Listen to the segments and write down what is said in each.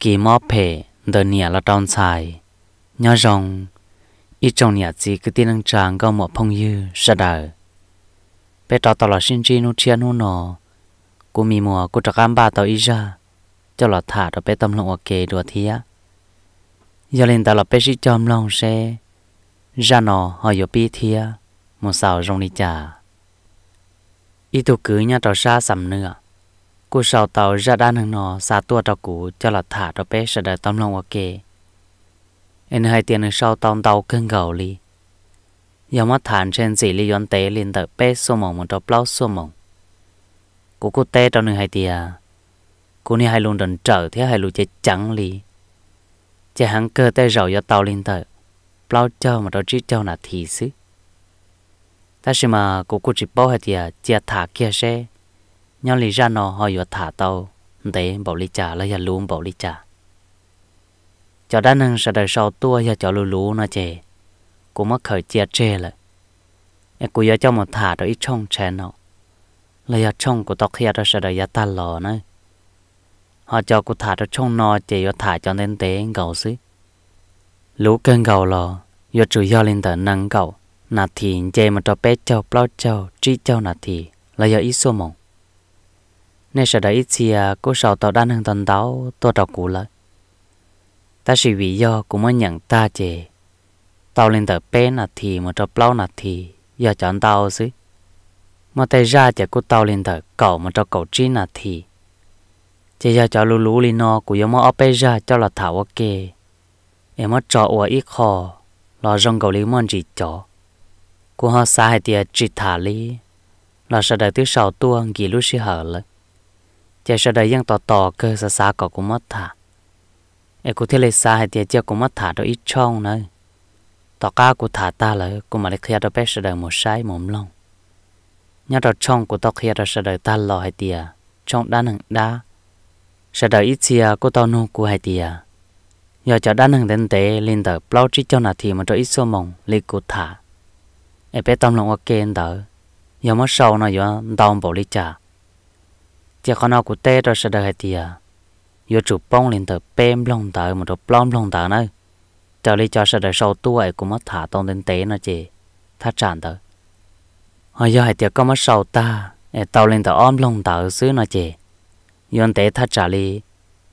kỳ mò phê đời nhà là tròn xài nhớ rằng ít trong nhà chỉ cứ tin năng trang có một phong như sa đời bé trò tao là sinh chi nô chia nô nọ cô mì mùa cô trò cam ba tao ít ra cho là thả rồi bé tâm lòng ok đùa thía giờ lên tao là bé sĩ chom lòng xe ra nọ họ yếu bi thía một sào rong đi chả ít tụ cứ nhà trò xa sầm nữa cú sào tàu ra đan hàng nọ xả tua tàu cũ cho là thả tàu bé sẽ đời tâm lòng ok em hai tiền hàng sau tàu tàu cơn gầu li giờ mắt thản trên gì li yon tế liền tới bé số mỏng một tàu plau số mỏng cú cú té trong hai tiền cú ni hai luôn đần trở thế hai luôn chơi trắng li chơi hàng cơ té rầu do tàu liền tới plau cho mà trò chỉ cho là thì xứ ta xem mà cú cú chỉ bao hai tiền chia thả kia xe nhau lì ra nó họ vừa thả tàu để bảo lì trả lấy giờ luôn bảo lì trả cho đàn ông sợ đời sau tua giờ cho lù lù nó chè cũng mất khởi chia chê lại em cũng giờ cho một thả rồi ít trong chè nó lấy giờ trong của tóc kia đó đời giờ ta lò nữa họ cho cụ thả cho trong nó chè giờ thả cho nên tế gầu xí lũ cơn gầu lò giờ chủ do lên tờ nâng gầu nà thì chè mà cho bé châu bao châu trí châu nà thì là giờ ít số mỏng nên sợ đấy thì à, cô sợ tao đang hàng tuần tao tôi trò cũ lại ta chỉ vì do cũng mới nhận ta chè tao lên tờ bé là thì mà cho plau là thì giờ chọn tao chứ. mà tay ra chỉ cô tao lên tờ cậu mà cho cậu trí là thì chỉ giờ cho lú lú lên nó cũng giống mà ốp ra cho là thảo ok em mất cho ủa ít khó là rong cậu lấy món chỉ cho. cô họ xa hai tiệt chỉ thả lý là sợ đời thứ sau tuông gì lúc sẽ hở lại chỉ sợ đây ยังต่อต่อ cơ sa sa cọ cũng mất thả em cũng thấy lấy sa hay tiền chưa cũng mất thả đâu ít trong nữa tỏ cá của thả ta lại cũng mà lấy kia đâu bé sợ đời một sai mồm lòng nhớ đó trong của tao kia đó sợ đời ta lo hay tiền trong đá nặng đá sợ đời ít chia của tao nô của hay tiền giờ cho đá nặng đến tế lên tờ plau chỉ cho nà thì mà cho ít số mồng lấy của thả em bé tâm lòng ok tờ giờ mất sâu nó giờ đau bổ lý trả. เจ้าคนเอากูเตะตัวเสด็จเตียอยู่จุดป้องลินเตอเป้มลงเตอมันจะปล้อมลงเตอเนอะเจ้าลีจอเสด็จโซตัวไอ้กูมาถาตรงเต็นเตะนะเจถ้าจานเตอเฮ้ยไอ้เตียก็มาโซตาไอ้เตาลินเตออ้อมลงเตอซื้อนะเจย้อนเตะถ้าจาลี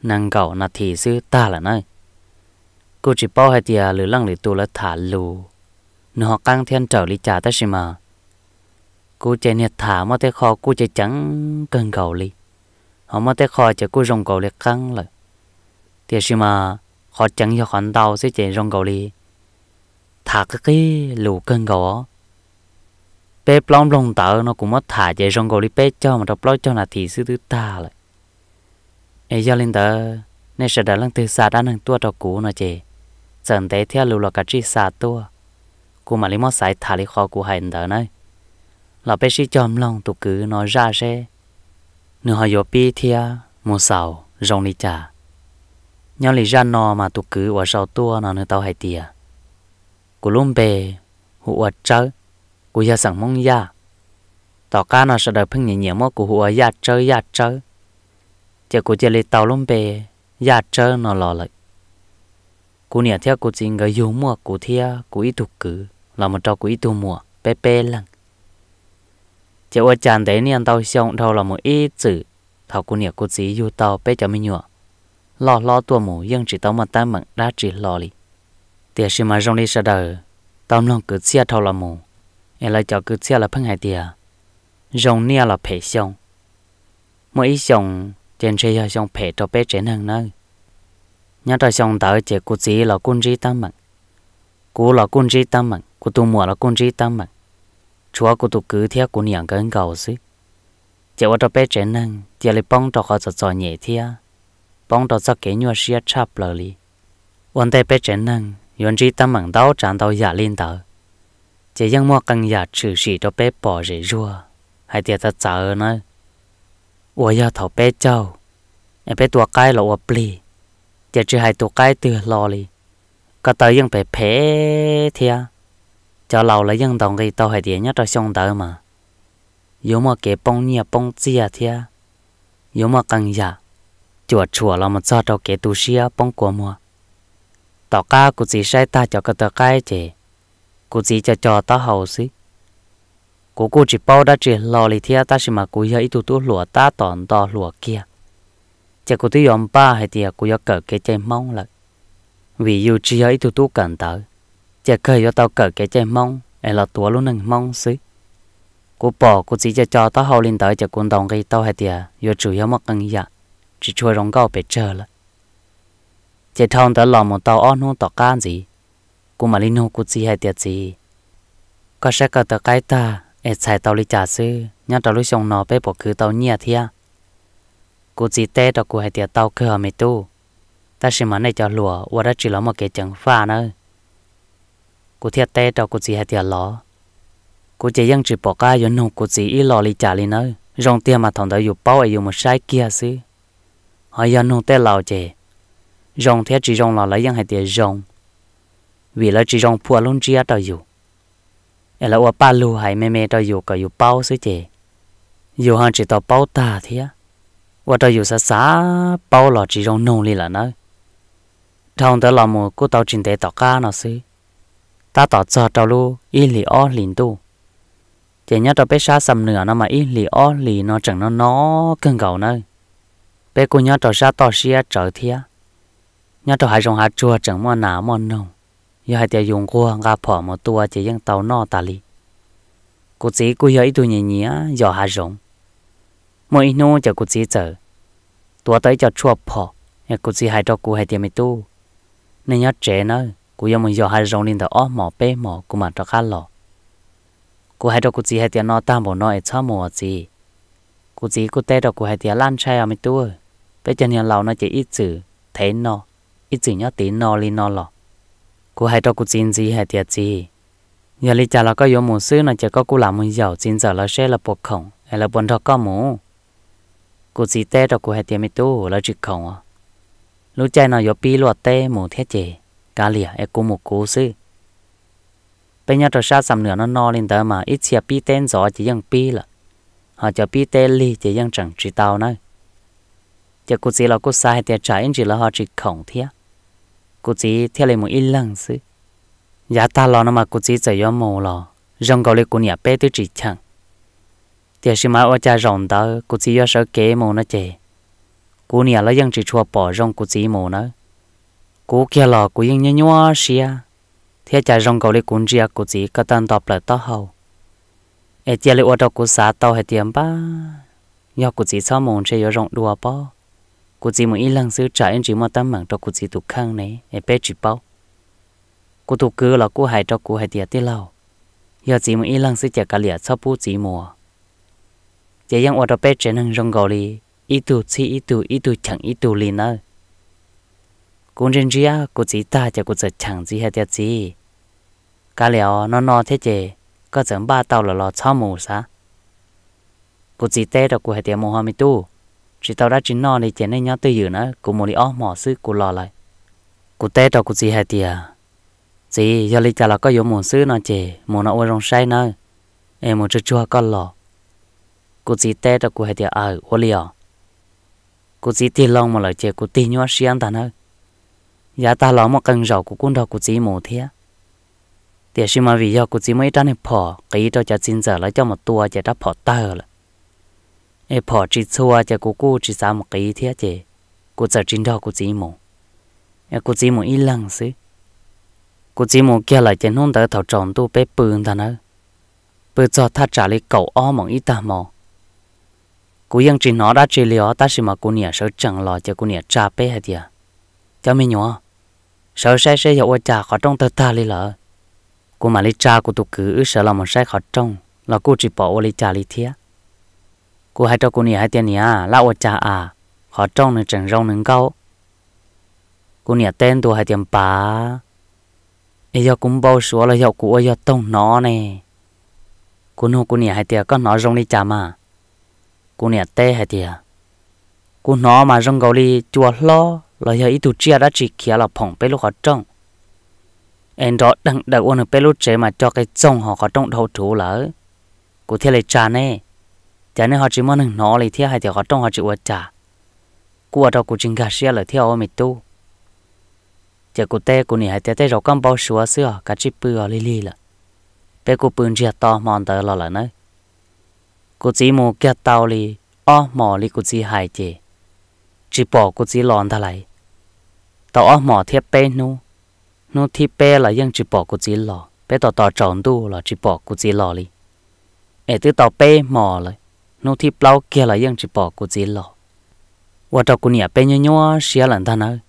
นังเก่านาทีซื้อตาละเนอะกูจิป้อให้เตียหรือลังหรือตัวละถาลูนอกังเทียนเจ้าลีจ่าแต่ชิมา cô chạy nhiệt thả mà thế khó cô chạy trắng cần cầu li họ mất thế khó chỉ cô rong cầu để căng là thì xí mà họ chẳng cho khoản đau sẽ chỉ rong cầu đi, thả cái cái lũ cơn cầu bé plom rong tờ nó cũng mất thả chỉ rong cầu đi bé cho mà đọc lo cho là thì sư thứ ta lại ai cho lên tờ nên sẽ đã lăng từ xa đã năng tua đọc cũ nó chỉ dần tế theo lũ lọ cả chi xa tua cô mà lấy mất sải thả lấy kho của hành tờ này, là bé sĩ chòm lòng tụ cứ nó ra xe nửa họ yo pi thia mua sầu rong đi chả nhau lì ra nò mà tụ cứ ở sau tua nó nơi tao hay tia cú lùm bề hụ ở chơi cú ya sẵn mong ya tao cá nó sẽ đợi phăng nhẹ nhẹ mò cú hụ ở ya chơi ya chơi chỉ cú chơi lì tao lùm bề ya chơi nó lò lại cú nhẹ theo cú chỉ người dùng mua cú thia cú ít tụ cứ là một trò cú ít tụ mua bé bé lăng chỉ ở chán đấy nên tao xong đâu là một ít chữ thảo cô nhỉ cô chỉ yêu tao bé cho mình nhựa lo lo tua mù nhưng chỉ tao mà ta mặn đã chỉ lo đi tiền sự mà rong đi sao đời tao lòng cứ chia thảo là mù em lại cho cứ chia là phân hai tiền rong nia là phải xong mỗi ít xong trên xe cho xong phải cho bé trẻ năng nữa nhớ tao xong tao chỉ cô chỉ là cô chỉ ta mặn cô là cô chỉ ta mặn cô tu mùa là cô chỉ ta mặn chúa cô tụ cứ thia cô niang cái cầu xí chỉ qua cho bé trẻ năng chỉ lấy bông cho họ giật giỏi nhẹ thia bông cho giật cái nhua xia chắp lờ li quan tây bé trẻ năng yon chỉ tâm mảng đau tràn đau giả lên tờ chỉ giang mua căng giả trừ xỉ cho bé bỏ rễ rua hay tiệt ta chờ nữa ủa giờ thảo bé cháu em bé tua cái là ủa pli chỉ chỉ hai tua cái từ lo li cả tới giang bé bé thia cho lâu là dân đồng cái tàu hải địa nhất cho xong tới mà yếu mà cái bông nhia bông chia thia yếu mà căng giả chuột chuột là mà cho cho cái tu xia bông của mua tàu cá cũng chỉ sai ta cho cái tàu cái chứ cũng chỉ cho cho tao hậu xí cô cô chỉ bao đã chỉ lo lì thia ta xem mà cô giờ ít tu lúa ta toàn to lúa kia chỉ có tu ông ba hay tiệt cô giờ cái cái chân mông lại vì yêu chỉ giờ ít tu tu cần tới chả khởi cho tao cởi cái chè mông em là tua luôn nâng mông xứ, cô bỏ cô chỉ cho cho tao hầu lên tới cho quân đồng gây tao hai tiệt vô chủ yếu mà cần gì chỉ chui rong gạo bị chờ là chè thong tới lòng một tao ăn hôn tao can gì cô mà linh hôn cô chỉ hai tiệt gì có sẽ có tao cái ta em xài tao đi trả sư nhá tao lúc xong nó bé bỏ cứ tao nhia thia cô chỉ té tao cô hai tiệt tao cơ mày tu ta xem mà này cho lùa qua đã chỉ là một cái chẳng pha nữa cô cô cô cô cho chỉ chỉ những bỏ cả ít nơi tiền mà thằng bao một kia กูเทียเตะจอกูจีให้เตียล้อกูจะยังจีปอกายนหงกูจีอีหล่อลีจ่าลีเนอรองเตียมาถอนได้อยู่เป้าไออยู่มันใช้เกียร์ซื้อหายนหงเตะเหล่าเจรองเทียจีรองหล่อแล้วยังให้เตียรอง vì là chỉ rong phua luôn chia tao dù em là ở ba lu hay mẹ mẹ tao dù cả dù bao sứ chè dù hàng chỉ tao bao ta thế á và tao dù xa xa bao là chỉ rong nông li là nó thằng tao làm một cô tao trình tế tao ca nó sứ ta tỏ cho trâu lu y lì o lìn tu chỉ nhớ trâu bé sa sầm nửa nó mà y lì o lì nó chẳng nó nó cưng gầu nơi bé cô nhớ trâu sa to xia trở thia nhớ trâu hai rồng hai chua chẳng mua nà mua nông giờ hai tiệt dùng cua gà phở một tua chỉ riêng tàu no tà li cô chỉ cô giờ ít tu nhỉ nhỉ giờ hai rồng mỗi nô cho cô chỉ chờ tua tới cho chua phở nhà cô chỉ hai trâu cô hai tiệt mấy tu nên nhớ trẻ nơi cú yếm mình giờ hai rong linh đó ó mỏ bé mỏ cú mà cho khá lò cú hai cho cú chỉ hai tiền nó tam bộ nó ấy cho mỏ gì cú chỉ cú tê cho cú hai tiền lan chai à mấy tuổi bây giờ nhà lão nó chỉ ít chữ thế nó ít chữ nhớ tiền nó linh nó lò cú hai cho cú chín gì hai tiền gì giờ lý cha là có yếm một xứ nó chỉ có cú làm mình giàu chín giờ lão sẽ là bột khổng hay là buồn đó có mũ cú chỉ tê cho cú hai tiền mấy tuổi là chỉ khổng à lúc chạy nó yếu pi loạt tê mũ thế chế cá lìa e cô một cố sư bây giờ trò sa sầm nửa nó no lên tới mà ít xia pi tên gió chỉ pi là họ cho pi tên li chỉ chẳng chỉ tàu nữa chỉ cô chỉ là cô sai thì trái chỉ là họ chỉ khổng thia cô chỉ theo lên một ít lần sư giá ta lo nó mà cô chỉ chạy vào mồ lo rong cầu lên cô nhà bé tới chỉ chẳng thì khi mà ở cha rồng đó cô chỉ do sợ kế mồ nó chè cô nhà nó vẫn chỉ chua bỏ rong cô chỉ mồ nữa cú kia lò cú yên nhá nhua xia thế cha rong cầu lên cuốn ria cú chỉ cả tan đọc lại tao hầu ai chia lên ô tô cú xả tao hay tiệm ba nhớ cú chỉ sao mồm chơi rong đùa bao cú chỉ muốn ít lần xứ trả em chỉ mà tâm mạng cho cú chỉ tụ khăn này em bé chỉ bao cú tụ cứ là cú hại cho cú hại tiệt tiệt lâu giờ chỉ muốn ít lần xứ chả cả liệt sao bút chỉ mùa chỉ yang ô tô bé chơi năng rong cầu đi ít tụt chỉ ít tụt ít tụt chẳng ít tụt liền nữa cũng trên chia cô chỉ ta cho cô sẽ chẳng gì hết tiếc gì cả liệu nó nó thế chứ có chẳng ba tàu là lo sao mù sa cô chỉ tê đó cô hết tiếc mù hoa mi tu chỉ tàu đã chỉ nó đi chén này nhớ tư dự nữa cô mù đi ó mỏ sư cô lo lại cô tê đó cô chỉ hết tiếc chỉ giờ lịch trả là có yếu mù sư nó chứ mù nó ôi rong say nữa, em mù chưa chua con lò cô chỉ tê đó cô hết tiếc ở ô liều cô chỉ tiền lòng mà lại chứ cô tiền nhớ xiang ta nữa giá dạ ta lo mo cần rau của quân đội của chị mù thế thì khi mà vì do của chị mới tránh này phò cái cho cha xin giờ lấy cho một tua cha đã phò tơ rồi. e phò chỉ xua cho cô cô chỉ sao một cái thế chứ của giờ chính đó của chị mù e của chị mù ít lần xí của chị mù kia lại trên hôn tới thầu tròn tu bé bươn ta nữa bươn cho ta trả lấy cậu o một ít ta mò cú yên chỉ nó đã chỉ liệu ta chỉ mà cú nhẹ sợ chẳng lo cho cô nhẹ trả bé hết vậy cho mình nhỏ sợ sai sai dạo trà khó trong tờ ta li lợ cô mà li trà cô tụ cứ sợ là một sai khó trong là cô chỉ bỏ li trà li thía cô hay cho cô nhỉ hay tiền nhỉ là ô trà à khó trong nên chẳng rong nên cao cô nhỉ tên tôi hay tiền bà ấy giờ cũng bao số là dạo cô giờ tông nó nè cô nói cô nhỉ hay tiền có nó rong li trà mà cô nhỉ tê hay tiền cô nó mà rong gấu li chùa lo ลอยอีตุเจียดจิเขียลผ่องเปลูกจงเอ็นดอดังดักวันเปลูกเจมาจอกไอจงหอกจงทัถูเลยกูเทเลจานเน่จานเน่หอจิมันึงนอเลยเทียให้เดียวจงหอจิวจ่ากูว่าอดอกูจิงกาเชียเลยเทียวไม่ตู้จะกูเตกูนี่ให้เตเตรากำบอาชัวเสือกัชิปือลิลี่ล่ะเปกูปืนเจียตอมอนเตอร์ลอละนะกูจีมูเกียตาลีอ้อหมอลีกูจีหายเจจีปอกูจีหลอนทลาย tao ở mỏ thiếp bên nu nu thiếp bên là dân chỉ bỏ của chỉ lò bé tao tao chọn tu là chỉ bỏ của chỉ lò đi ê từ tao bê mỏ lại nu thiếp lâu kia là dân chỉ bỏ của chỉ lò và tao cũng nhà bên nhau nhau xia lần thằng ơi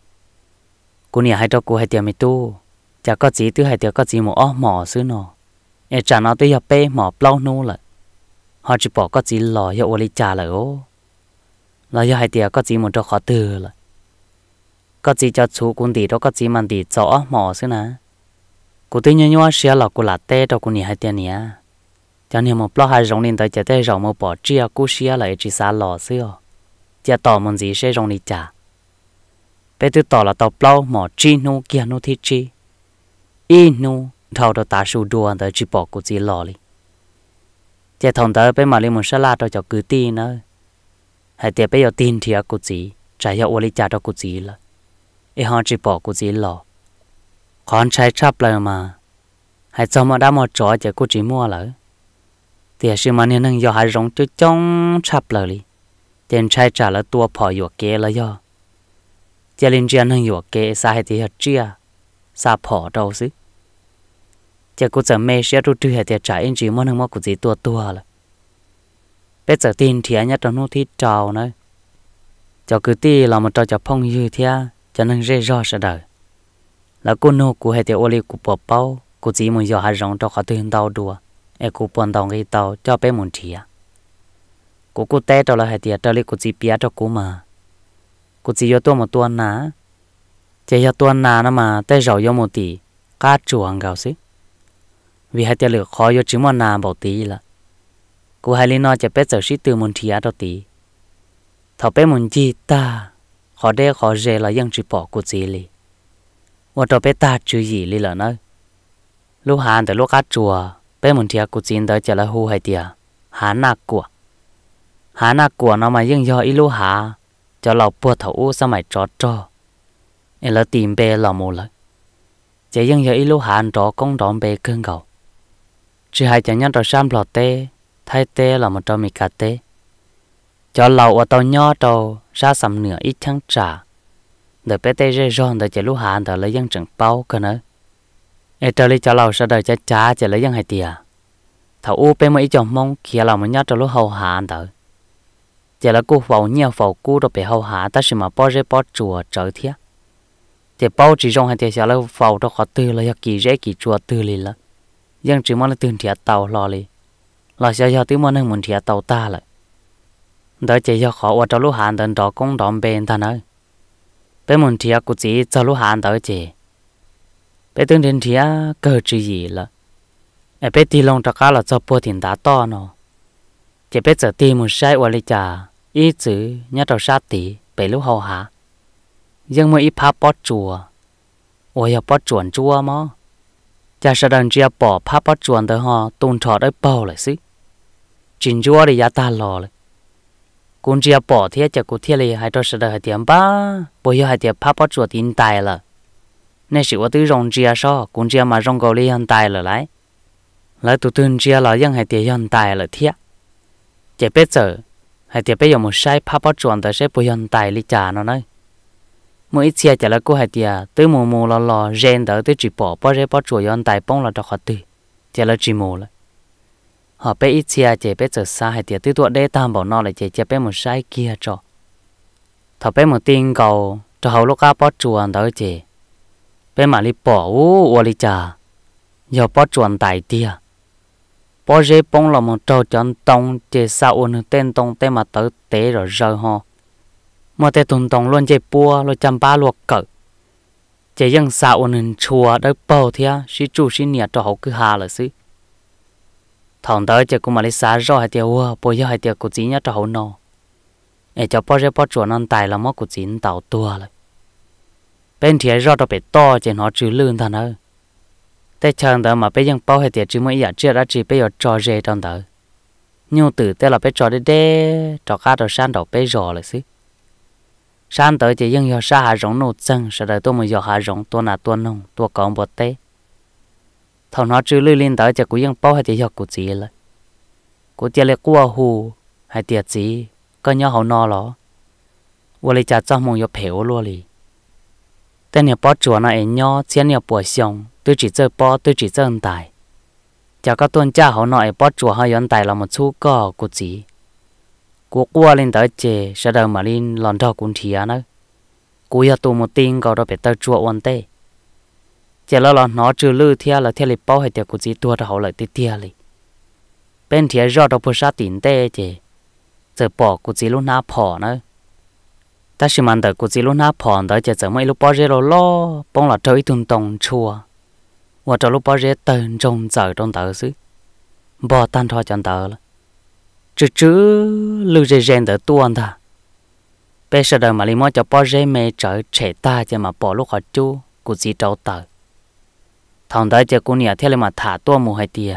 cũng nhà hai tao cũng hai tiệm mi tu chả có gì từ hai tiệm có gì mà ở mỏ xứ nọ ê chả nó tới giờ bê mỏ lâu nu lại họ chỉ bỏ có gì lò hiệu lý trả lại ô là giờ hai tiệm có gì mà cho khó từ lại có chỉ cho chú cũng đi đó có chỉ mình đi rõ mỏ xí nè cụ tin nhau nhau xia là cụ là té đó cụ nhỉ hai tiền nhỉ cho nên một lo hai rong nên tới chợ té rong một bỏ chia cụ xia là chỉ xa lò xí ó chia tỏ mình gì sẽ rong đi trả bé tự tỏ là tỏ lo mỏ chi nu kia nu thi chi y nu thầu đó ta su đua tới chỉ bỏ cụ chỉ lò đi chơi thằng tới bé mà lên một salad đó cho cứ tin nữa hai tiền bây giờ tin thì cụ chỉ trả cho ô lý trả cho cô chỉ là ไอฮอนจีบอกกูจีหลอขอนใช้ชับเลยมาให้จอมาได้มาจ่อจะกูจีมั่วเลยเดี๋ยวชิมันเนี่ยนั่งยอหายรงจุจ้องชับเลยเต็นใช้จ่าแล้วตัวพออยู่เกแล้วย่อเจริญเจียนนั่งอยู่เกสาเหตุเหตุเจียสาพอเราซิจะกูจะไม่เชื่อรู้ตัวเหตุจ่าเองจีมันนั่งมากูจีตัวตัวเลยเป็ดจะตีนเทียนยัดตรงนู้นที่เจ้าเนาะจะกูตีเรามาจะจะพ่องยืดเทีย cho nên dễ rõ sợ đời là cô nô của hệ tiêu ô li của bộ bao của chỉ muốn giờ hai rộng cho khó tuyên tàu đùa em của bọn tàu gây tàu cho bé muốn chỉ à của cô té cho là hệ tiêu trở li của chỉ biết cho cô mà cô chỉ cho tôi một tuần nà chỉ cho tuần nà nó mà tay rầu cho một tí, cá chủ chuồng gạo xí vì hệ tiêu lực khó cho chỉ một nà bảo tí là cô hai li nó chỉ bé giờ xí từ muốn chỉ à cho tỷ thọ bé muốn chỉ ta họ đe họ dè là dân chỉ bỏ của chị li và đó bé ta chú gì li là nó lúc hàn tới lúc cá chùa bé muốn thiệt của chị tới chả là hù hay tiệt hà nạc của hà nạc của nó mà dân do ít lúc hà cho lọc bùa thấu sao mày trọ trót em là tìm bé là mù lại chỉ dân do ít lúc hàn trọ công đón bé cơn cầu, chỉ hai chẳng nhận trọ sam lọt tê thay tê là một trò mì cà tê cho lâu ở tàu nhỏ tàu ra sầm nửa ít chăng trả đợi bé tê rê ròn đợi chạy lũ hạ đợi lấy dân chẳng bao cơ nữa ê trâu lấy cho lâu ra đợi cha cha chạy lấy dân hai tìa thảo u bé mới chồng mong kia lâu mới nhát trâu lũ hầu hạ đợi chạy là cô vào nhiều vào cô rồi bé hầu hạ ta sẽ mà bao rê bao chùa trở thiết chạy bao chỉ rong hai tìa sẽ là vào đó khó tư là kỳ rê kỳ chùa tư lì là dân chỉ mong là tương thiệt tàu lò lì là sẽ do tiếng mong nên muốn thiệt tàu ta lại đỡ chỉ cho họ ở trong lũ hạn đến cho công đồng bên thân ơi bên mình thì cũng chỉ cho lũ hạn đỡ chỉ bên tương đến thì cơ chứ gì là ở bên tì long cho cá là cho bùa tiền đá to nó chỉ bên giờ tì một sai ở lịch trả ý chữ nhớ trong sát tì bên lũ hậu hạ nhưng mà ít phá bỏ chùa ôi giờ bỏ chuẩn chùa mà cha sa đàn chia bỏ phá bỏ chuẩn tới họ tôn thờ đấy bao lại xí chính chúa thì ya ta lò lại con chia bỏ thế chỉ có thế này hai trò sợ hai tiếng ba bây giờ hai tiếng ba bao chuột tin tài là nên sự tôi rong chia sao? con chỉ mà rong gò li hiện tài là lại lại tụi tôi chia là vẫn hai tiếng hiện tài là thế chỉ biết giờ hai tiếng bây giờ một sai ba bao chuột tới sẽ bây hiện tài li trả nó này. mỗi chia chỉ là cô hai tiếng tôi mua mua lò lò rèn tới tôi chỉ bỏ bao rẽ bao chuột hiện tài bông là cho khó tư chỉ là chỉ mua là họ bé ít chia chế bé trở xa hay tiệt tư tuột đê tam bảo nó lại chế chế bé một sai kia cho thọ bé một tin cầu cho hậu lúc áp bỏ chuồn tới chế bé mà đi bỏ u u đi chả giờ bỏ chuồn tại tia bỏ dễ bông là một trâu chọn tông chế sao ôn tên tông tên mà tới tế rồi rơi ho mà tế tùng tông luôn chế bua luôn chăm ba luộc cỡ chế dân sao ôn chùa đỡ bầu thia sĩ chủ sĩ nhiệt cho hậu cứ hà là xí thằng đó chỉ có mà đi xa rồi hay tiêu bây giờ hay tiêu cũng chỉ nhớ cho hậu nô để cho bao giờ bao chuẩn anh tài là mất cũng chỉ tàu tua rồi bên thì rồi đó bị to chỉ nó chữ lươn thằng ơi thế chẳng đó mà bây giờ bao hay tiêu chỉ mới giờ chưa đã chỉ bây giờ trò rề trong đó nhưng từ thế là bây trò đi đê cho cá trò san đầu bây giờ rồi xí san tới chỉ dân giờ sa hạ rộng nô chân sau đó tôi mới giờ hạ rộng tôi là tôi nông tôi còn bớt tê thằng nó chưa lưu lên tới chắc cũng ยัง bao hay thì học của chị rồi, của chị là qua hù hay tiệt gì có nhau hậu nó lo và lấy trả cho mong yêu phèo đi tên nhà bao chùa nó em nhau chiến nhà bùa xong tôi chỉ chơi bao tôi chỉ chơi tài chả có tuần cha hậu nó em bao chùa hay yên tài là một chú cò của chị của qua lên tới chè sẽ đợi mà lên lòn thọ cũng thìa nữa cú ya tu một tiếng gọi đó phải tới chùa ổn chỉ là là nó trừ lư thia là thia lịch bao hay tiệc của chỉ tua ra hậu lại tiệt thia lịch bên thia do đâu bớt sát tiền tê chỉ giờ bỏ của chỉ lúc nào bỏ nữa ta xem anh đợi của chỉ lúc nào bỏ đợi chỉ giờ mấy lúc bao giờ lo bông là trời tung tung chua hoặc là lúc bao giờ tận trong giờ trong tờ xứ bỏ tan thoa trong tờ là chữ chữ lư dây dèn đợi tuôn ta bây giờ đời mà li mò cho bao giờ mẹ trời trẻ ta chỉ mà bỏ lúc họ chú của chỉ trâu tờ thằng đấy chơi cô nhà thế là mà thả tua mù hay tiề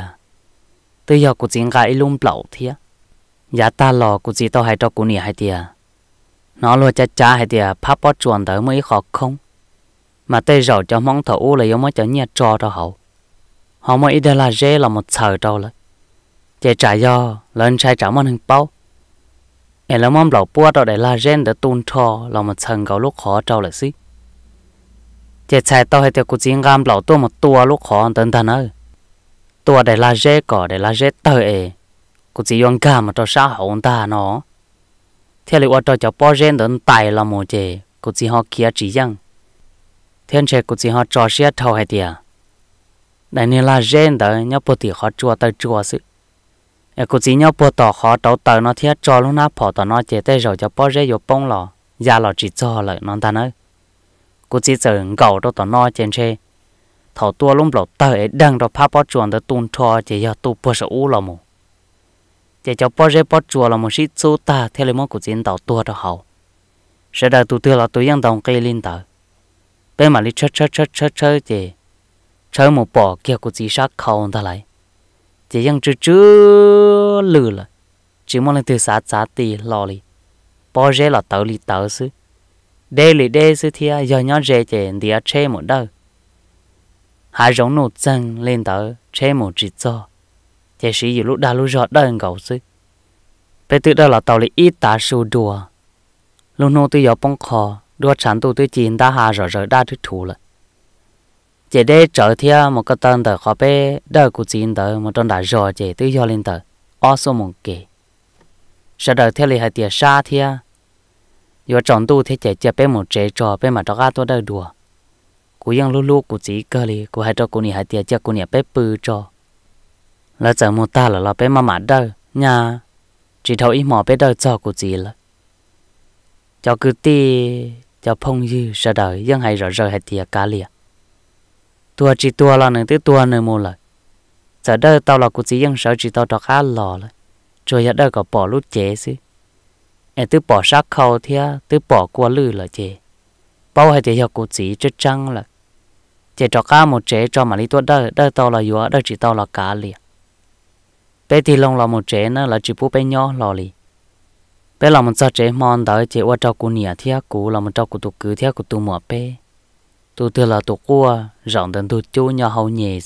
tự giờ cô chỉ ngại lung lẩu thiệt. giá ta lò cô chỉ tao hay cho cô nhà hay tiề nó lo cha cha hay tiề phá bó chuồn tới mới khó không mà tây rồi cho mong u là giống mới cho nhà trò cho hậu họ mới ít là dễ là một sợ trâu lại chạy trả do lên sai trả món hàng bao em là mong lẩu bua đó để là gen để tuôn trò là một sân gấu lúc khó trâu lại xí chế chạy tàu hay tiêu cụ chỉ ngam lão tua một tua lúc khó tần thân ơi tua để la dễ cỏ để la dễ tơi ê cụ chỉ yong cam mà cho sao hậu ta nó theo liệu cho cho bao gen đến tài là một chế cụ chỉ họ kia chỉ rằng thiên chế cụ chỉ họ cho xe thâu hay tiệt đại nên la gen đó nhau bộ thì họ chua tới chua sự ê cụ chỉ nhớ bộ tỏ nó thiết cho lúc nào bỏ tàu nó chế tới rồi cho bao gen vô bông lò già lò chỉ cho lại nó ta nói กูจีเจอเก่าตัวต่อนอเจนเชถอตัวลุ่มหลบเตะดังดอกพาปอจวนตะตุนทอเจียตูปอสอูละมูเจียจะปอเจปอจวนละมูชิซูตาเทเลมอกูจีนต่อตัวตัวเขาเสดาตัวเตือละตัวยังดองเกลินตาเป็นมาลิเชเชเชเชเชเจเชมูปอเกี่ยวกูจีชักเขานั่นไหลเจียยังจื้อลือละจีมอเลยตัวสาสาตีลอลีปอเจละเตอลีเตอซื้อ đê lì đê sư thia giờ nhớ rẻ chè đi ở chê một đâu hà giống nụ chân lên tờ chê một chỉ cho chè sĩ dù lúc đã lúc rõ đơn cầu sư bây tự đó là tàu lì ít tá sưu đùa lúc nô tôi giờ bông khó đua chẳng tụ tôi chín ta hà rõ rõ đa thứ thủ lại chè đê trở thia một cái tên tờ khó bê đờ của chín tờ một trong đã rõ chè tôi giờ lên tờ ô số một kề sau đó theo lì hai tiệt xa thia giờ chọn tu thế chạy chạy bé một trẻ trò bé mà đó ga tôi đâu đùa cú yang lú lú cú chỉ cơ li cú hai cho cú nhỉ hai tiệt cho cú nhỉ bé bự trò. là chẳng một ta là là bé mà mà đâu nha chỉ thâu ít mỏ bé đâu cho cú chỉ là cho cứ ti cho phong như sợ đời yang hay rồi rồi hai tiệt cá li tua chỉ tua là nên thứ tua nên mua là giờ đâu tao là cú chỉ yang sợ chỉ tao cho khá lò là rồi giờ đâu có bỏ lút chế xí ai bỏ sát khâu thì từ bỏ qua lư là chị bao hay thì hiểu cụ chỉ chứ chăng là chị cho một chế cho mà lý tuất đỡ đỡ tao là chỉ tao là cá liền bé thì long là một chế nữa là chỉ bố bé nhỏ lò bé là một sao chế mòn tới qua cho cụ nhỉ thì cụ là một cho cụ tụ cứ thì cụ tụ mỏ bé tụ từ là tụ cua rộng đến tụ chú nhỏ hầu nhẹ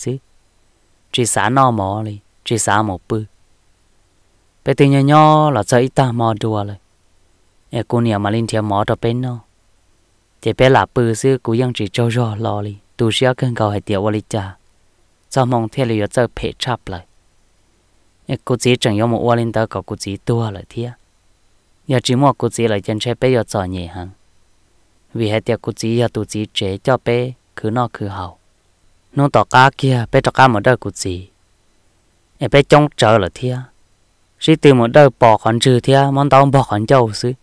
chỉ xả no mỏ lì chỉ xả một bự bé thì nhỏ nhỏ là sợ ít ta mò đùa rồi em cô nhà mà lên theo mỏ cho bên nó chỉ bé là bự xứ cũng ยัง chỉ cho rõ lo li tu sĩ ở cơn hay tiểu vali cha sao mong theo lý do chơi phe chắp lại em cô chỉ chẳng có đó có cô chỉ tua lại thia giờ chỉ mua cô chỉ lại chân xe giờ chọn nhẹ hơn vì hai tiệc cô chỉ giờ tu chỉ chế bé cứ nó cứ hậu nó tỏ cá kia bé tỏ cá một đời cô chỉ bé trông chờ lại thia sĩ từ một đời bỏ khoản trừ thia món tao bỏ châu xứ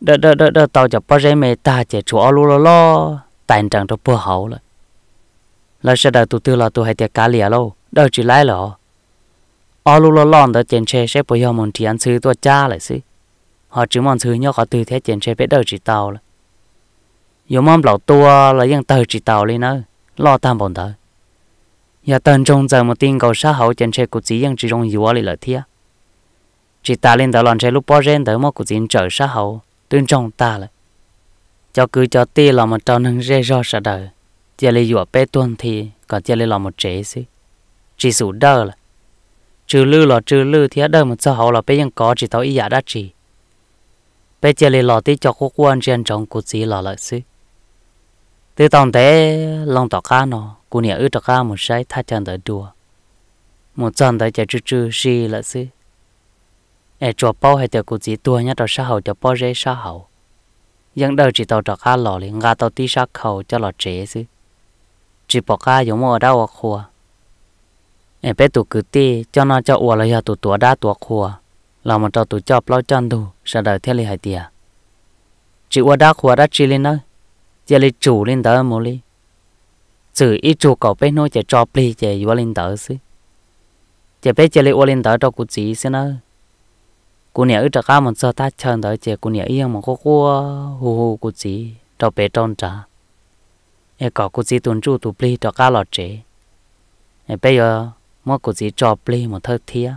đó đó đó đỡ tàu cho bao giờ mẹ ta chỉ chỗ ao lo lo tàn chẳng cho bữa hậu rồi là sẽ đợi tụi tư là tụi hai tiệc cá lìa lâu đợi chỉ lái lọ ao lo lo lon đó chèn xe sẽ bây giờ mình chỉ ăn xứ cha lại xứ họ chỉ mong xứ nhau có tư thế chèn xe biết đợi chỉ tàu rồi dù mong lão tua là ยัง tàu chỉ tàu lên nữa lo tam bọn tớ giờ tần trong giờ một tin cầu sát hậu chèn xe của chỉ yang chỉ trong yếu lại lợi thiệt chỉ ta lên tàu lon xe lúc bao giờ tớ mà của chỉ chờ sát hậu tương trong ta lại cho cứ cho tê là một trâu nâng rê ro sợ đời chia lấy dùa bé tuân thì còn chia lấy là một trẻ xí chỉ sủ đơ là trừ lư là trừ lư thì đơ một sao hậu là có chỉ tao ý giả đã chỉ bé chia lấy là tí cho quốc quân trên trong cuộc gì là lợi xí từ tổng thế lòng tỏ cá nó cô nhà ư tỏ cá một sai tha chân tới đùa một chân tới chạy chư chư xì lợi xí ai cho bao hay tiêu cụ gì tua nhá cho sa hậu cho bao dễ sa hậu dân đầu chỉ tàu cho cá lò liền ngã tàu tí sa khẩu cho lò chế chứ chỉ bỏ cá giống mua đau khua ai bé tụ cứ tê cho nó cho uo lại tụ tua đá tua khua là một trò tụ cho bao chân đủ sa đời theo li hai tia chỉ uo đá khua đá chỉ lên nơi chỉ lên chủ lên tới mua đi, chữ ít chủ cậu bé nuôi chỉ cho pli chỉ uo lên tới chứ chỉ bé chỉ lên uo lên tới cho cụ gì xin nơi cô nhà ở trà mình sợ ta chân tới chị cô nhà yên mà cô cô hù hù cô chị trò bé tròn trả em có cô chị tuần chu tụ pli trà cá lọt chị em bây giờ mua cô chị trò pli mà thơ thiệt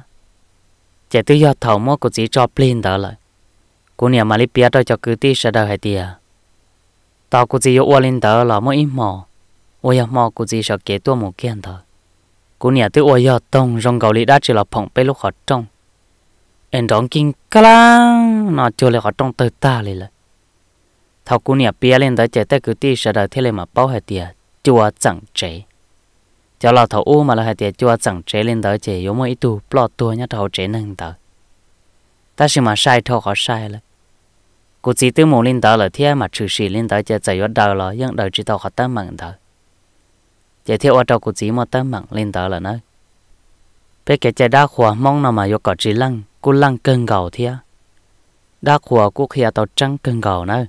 chị tự do thầu mua cô chị trò pli đó lại cô nhà mà đi bia đó cho cứ tí sẽ đâu hay tiề tao cô chị yêu lên đó là mua ít mò ôi ya mò cô chị sợ kế tua một kiện thôi cô nhà tự ôi ya tông rong gầu lý đã chỉ là phồng bê lúc họ trông em đóng kinh kala nó chưa lại họ trong tới ta liền là thảo cô nhà bia lên tới chạy tới cứ ti sợ đời thế lên mà bao hai tia chua chẳng chế cho là thảo u mà là hai tia chua chẳng chế lên tới chế yếu mỗi tu lo tua nhá thảo chế nâng tới ta xem mà sai thảo họ sai là cô chỉ tư muốn lên tới là thế mà trừ sĩ lên tới chạy chạy yếu đầu là nhưng đời chỉ thảo họ tâm mạng thôi. chạy theo ở đâu cô chỉ mà tâm mạng lên tới là nơi bé kể chạy đa khóa mong nào mà yêu cọ chỉ lăng cô lăng cơn gạo thia đa khóa cô khía tàu trăng cơn gạo nơi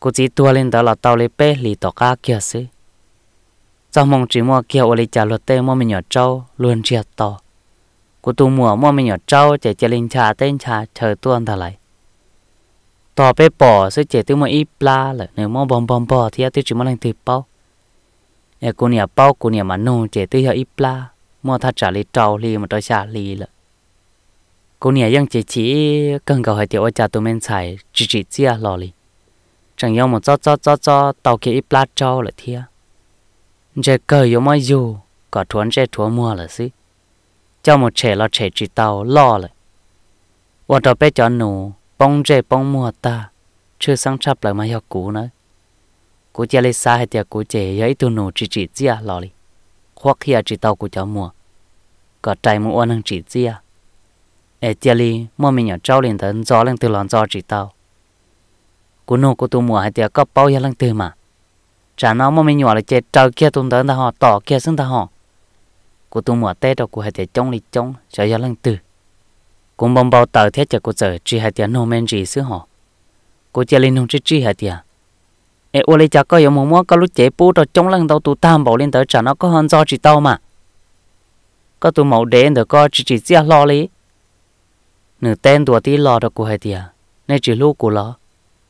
cô chỉ tua lên đó là tàu lấy bé lì tàu cá kia xí trong mong chỉ mua kia ô lấy trả luật tê mua mình nhỏ trâu luôn chia tàu cô tu mua mua mình nhỏ trâu chạy chạy lên trà tên trà chờ tuôn thà lại tàu bé bỏ sẽ chạy tới mua ít pla là nếu mua bom bom bò thì tôi chỉ mua lên thịt bao nhà cô nhà bao cô nhà mà nô chạy tới giờ ít pla mua thà trả lì trâu lì mà trâu xả lì là cô nhà yang chỉ chỉ cần cầu hỏi tiểu ở cha tụi mình xài chỉ chỉ chia à, lò lì chẳng yêu một cho cho cho cho tàu kia ít plat trâu là thia giờ cờ yêu mới dù có thuần sẽ thuần mua là xí cho một trẻ lo trẻ chỉ tàu lo là và trâu bé cho nụ bông trẻ bông mua ta chưa sang chắp lại mà yêu cũ nữa cú chia lấy xa hay tiệt cú trẻ ấy tụi nụ chỉ chỉ chia à, lò lì khoác kia à, chỉ tàu cú cho mua có trái mua ăn hàng chỉ à, ở chia li mua mình nhỏ trâu liền tấn gió lên từ lòn gió chỉ tao cú nô cú tu mùa hai tia có bao nhiêu lần từ mà chả nó mua mình nhỏ là chết trâu kia tu tấn ta họ tỏ kia xứng ta họ cú tu mùa tết đâu cú hai tia trông li trông sợ giờ lần từ cũng bông bao tờ thế cho cú sợ chỉ hai tia nô men gì xứ họ cú chia li nông chỉ chỉ hai tia ê ô lê chả có yếu mua mua có lúc chế bù đó trông lần tao tu tam bảo lên tới chả nó có hơn gió chỉ tao mà có tụ mẫu đến được có chỉ chỉ chia lo lý nửa tên tuổi tí lo đó của hai tia nên chỉ lúc của lo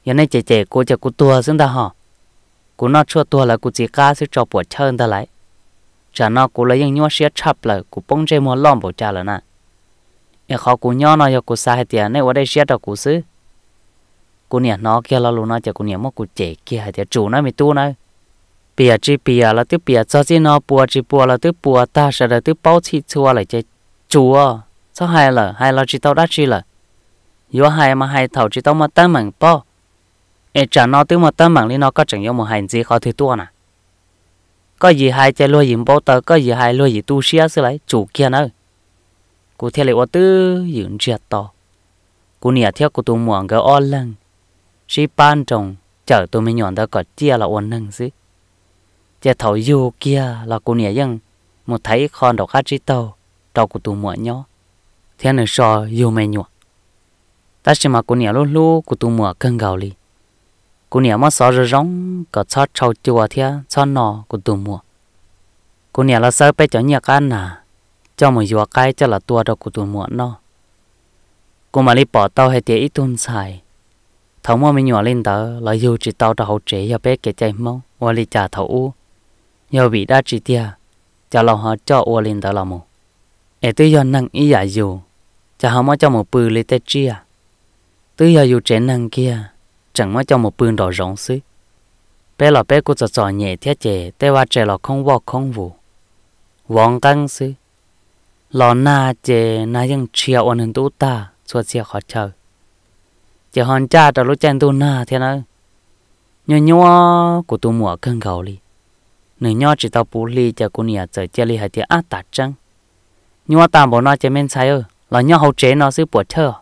giờ nên chạy chạy cô cho cô tua xứng ta họ cô nó cho tua là cô chỉ cá sẽ cho bỏ chân ta lại chả nó cô lấy những nhua xe chập lại, cô bông chơi mua lom bỏ cha là nè em họ cô nhon nó giờ cô sai hai tia nên ở đây xe đó cô xứ cô nè nó kia là luôn nó cho cô nè mất cô chạy kia hai tia chủ nó mới tua nó bìa chỉ bìa là tức bìa cho chỉ nó bua chỉ bua là tức bua ta sẽ là tức bao chỉ chua lại chơi chua cho hay là hay là chỉ tao đã chỉ là yếu hay mà hay thầu chỉ tao mà tăng mảng bao ai trả nó tức mà tăng mảng thì nó có chẳng yếu một hành gì khó thứ tua nè có gì hay chơi lôi gì bao tờ có gì hay lôi gì tu sửa xí lại chủ kia nữa cụ theo là ô tư dưỡng triệt to cụ nhảy theo cụ tu muộn cái o lăng xí pan trồng chở tôi mới nhọn ra cọt chia là ôn năng xí chỉ thầu yêu kia là cô nhẹ dân một thấy con đầu cá chỉ tàu đầu của tụ mỏ nhỏ thế nên sợ yêu mày nhọ ta chỉ mà cô nhẹ luôn luôn của tụ mỏ cân gạo li cô nhẹ mà sợ rồi rong có chót trâu chùa thế chót nọ của tụ mỏ cô nhẹ là sợ bé cháu nhẹ ăn à cho một yêu cái cho là tua đầu của tụ mỏ nó cô mà đi bỏ tao hay tiếc ít tuôn xài thằng mà mình nhỏ lên tớ là yêu chỉ tao đã hậu chế và bé kể chạy mau và đi trả thầu nhờ bị đa chỉ tia cho lòng họ cho ô lên đó lòng mù ế tư do năng ý giả dù cha họ mới cho một bự lấy tê chia à. tư do dù trẻ năng kia chẳng mới cho một bự đỏ rộng xứ bé lọ bé của cho cho nhẹ thiết chế tê hoa trẻ lọ không vò không vụ vòng căng xứ lọ na chế na ยัง chia ôn hình tú ta cho chia khó chờ chế hòn cha trò lúc chen tu na thế nó nhỏ nhỏ của tu mùa cơn gầu li nửa nho chỉ tao bù li cho cô nhà trời chơi li hai tiếng át tạt trăng nhưng mà tạm bỏ nó chơi men sai ơ là nho hậu chế nó xứ bỏ thơ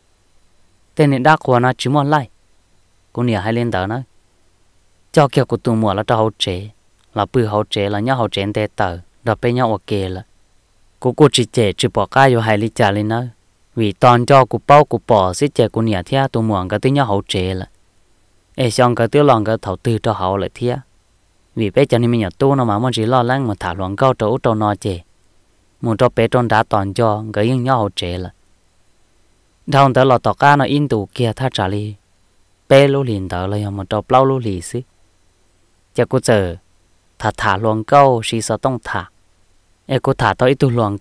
tên này đã của nó chỉ một lại cô nhà hai lên tờ nó cho kiểu của tụi mùa là cho hậu chế là bự hậu chế là nho hậu chế tê tờ đập bây nhau ok kia là cô cô chỉ chế chỉ bỏ cái rồi hai li chơi lên nó vì toàn cho cụ bao cụ bỏ xí chơi cô nhà thia tụi mùa cái tiếng nho hậu chế là ai xong cái tiếng lòng cái thầu tư cho hậu lại thia vì bé cho nên mình nhỏ tu nó mà muốn chỉ lo lắng mà thả loạn cao chỗ cho nó chè muốn cho bé trôn đá toàn cho gửi những nhau hậu là thằng tớ lọ tọt nó in tù kia tha trả li bé lú liền tớ là mà cho bao lú liền xí chả cô chờ thả thả loạn cao xí sao tông thả em cô thả tới ít tu loạn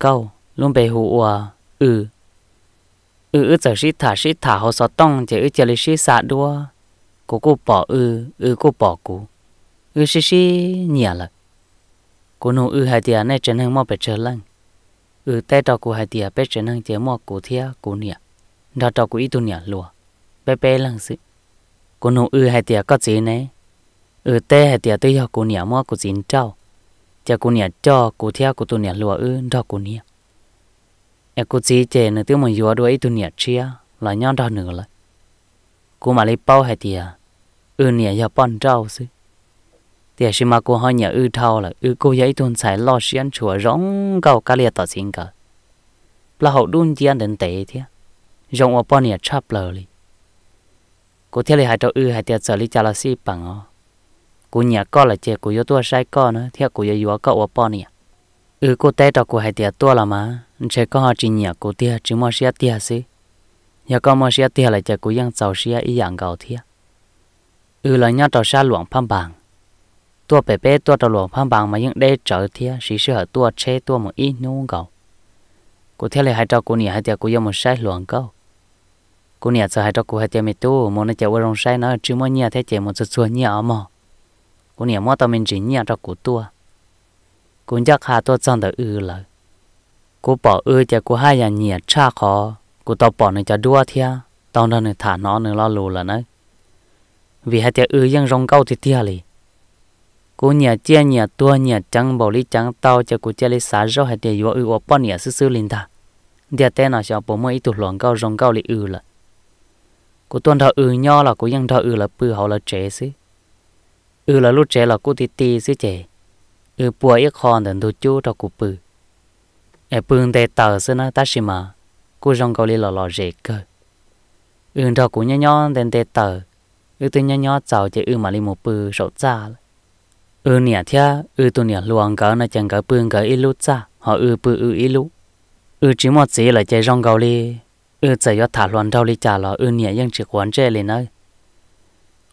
luôn bé hù ua ừ ừ ừ giờ xí thả xí thả hậu sao tông chỉ ừ chả li xí xả đua cô cô bỏ ừ ừ cô bỏ cô ư xí xí nhả là cô nô ư hai tia này chân hàng mò bể chờ lăng ư tay trò của hai tia bể chân hàng tia mò của thia của nhả đó trò của ít tu nhả lùa bé bé lăng sự cô nô ư hai tia có gì này ư tay hai tia tôi học của nhả mò của dính trao cha của nhả cho của thia của tu nhả lùa ư đó của nhả em cô chỉ chè nữa tiếng mình vừa đuổi ít tu nhả chia là nhau đó nữa là cô mà lấy bao hai tia ư nhả giờ bòn trao sự thì khi mà cô hỏi nhà ư thao là ư cô giấy tuần xài lo xiên chùa rong cầu cá liệt tỏ xin cả là hậu đun chiên đến tế thế rong ở bọn nhà chắp lờ li cô thấy là hai trâu ư hai tiệt sở li cha là si bằng ó cô nhà co là chè cô yếu tua sai co nữa thì cô yếu yếu cậu ở bọn nhà ư cô té trâu cô hai tiệt tua là mà chè có họ chỉ nhà cô tiệt chỉ mua xe tiệt xí nhà con mua xe tiệt là chè cô yang cháu xe ý dạng giàu thế ư là nhà cháu sa luồng phăng bằng ตัวเปเป้ตัวตลวงพังบางมายังได้เจอเทียสีเสือตัวเชตัวมึงอีนู่นเก่ากูเทียเลยให้เจ้ากูเนี่ยให้เจ้ากูยังมึงใช้หลวงเก่ากูเนี่ยจะให้เจ้ากูให้เจ้าไม่ตู้มึงน่าจะว่าลงใช้เนาะชื่อมึงเนี่ยเทียเจ้ามึงจะชวนเนี่ยเอาหมอกูเนี่ยมั่วตัวมันจีเนี่ยเจ้ากูตัวกูจะฆ่าตัวจังแต่อือเลยกูปออือจะกูให้ยันเนี่ยชาคอกูต่อปอเนี่ยจะดัวเทียตอนนั้นเนี่ยฐานน้องเนี่ยรอรู้แล้วนะ vì hai tia ư yang rong câu thì tia lì cô nhà chia nhà tua nhà trắng bảo lý trắng tao cho cô chia lý xá rau hay để vô ưu ở bọn nhà sư sư linh ta địa tên nào cho bố mới tụt loạn cao rong cao lý ư là cô tuân thọ ư nho là cô ยัง thọ ư là bự họ là trẻ xí ư là lúc trẻ là cô tì tì xí trẻ ư bùa yết con đến đồ chú thọ cô bự ai bưng tay tờ xí na ta xí mà cô rong cao lý lò lò rể cơ ư thọ cô nhon nhon đến tay tờ ư tôi nhon nhon chào chị ư mà lý một bự sầu ra là ừ nè thia ừ tụi nè luồng cỡ nó chẳng cỡ bươn cỡ ít lút ra họ ừ bự ừ ít lút ừ chỉ một gì là chạy rong gầu đi ừ chạy cho thả loạn đâu đi trả là ừ chỉ quán chơi lên nơi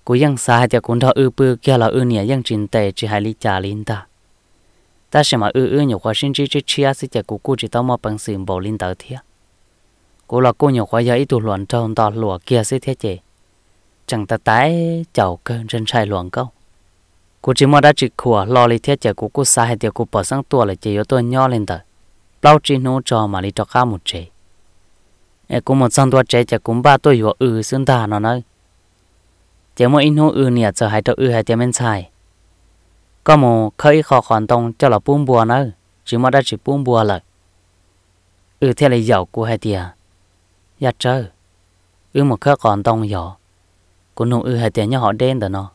cú yang sa thì cũng thọ ư bự kia là ư nè yang chỉ tệ chỉ hai lý trả lên ta ta xem mà ư ư nhiều khoa sinh chỉ chỉ chia sẽ chạy cú cú chỉ tao mà bằng sim bảo lên tới thia cú là cú nhiều khoa giờ ít tụi loạn trong tao lúa kia sẽ thế chế chẳng ta tái chầu cơn trên sai luồng câu กูจิมอดาจิขัวรอเลยเทียเจกูกูสาเหตุกูปอสังตัวเลยเจียวตัวย่อเลยเตอเปล่าจีโนจอมาลิจอข้ามุดเจเอกูหมดสังตัวเจจะกุมบ้าตัวอยู่อือซึ่งตาเนาะเนอะเจ้ามื่ออินหูอือเนี่ยจะหายตัวอือหายเจ้าเม่นชายก็มูเคยขอขอนตรงเจ้าหลับปุ้มบัวเนอะจิมอดาจิปุ้มบัวเลยอือเทียเลยเหยากูหายเตียยัดเจออือหมดเคยขอนตรงเหยากูหนูอือหายเตียเนี่ยหอเด่นเตอเนาะ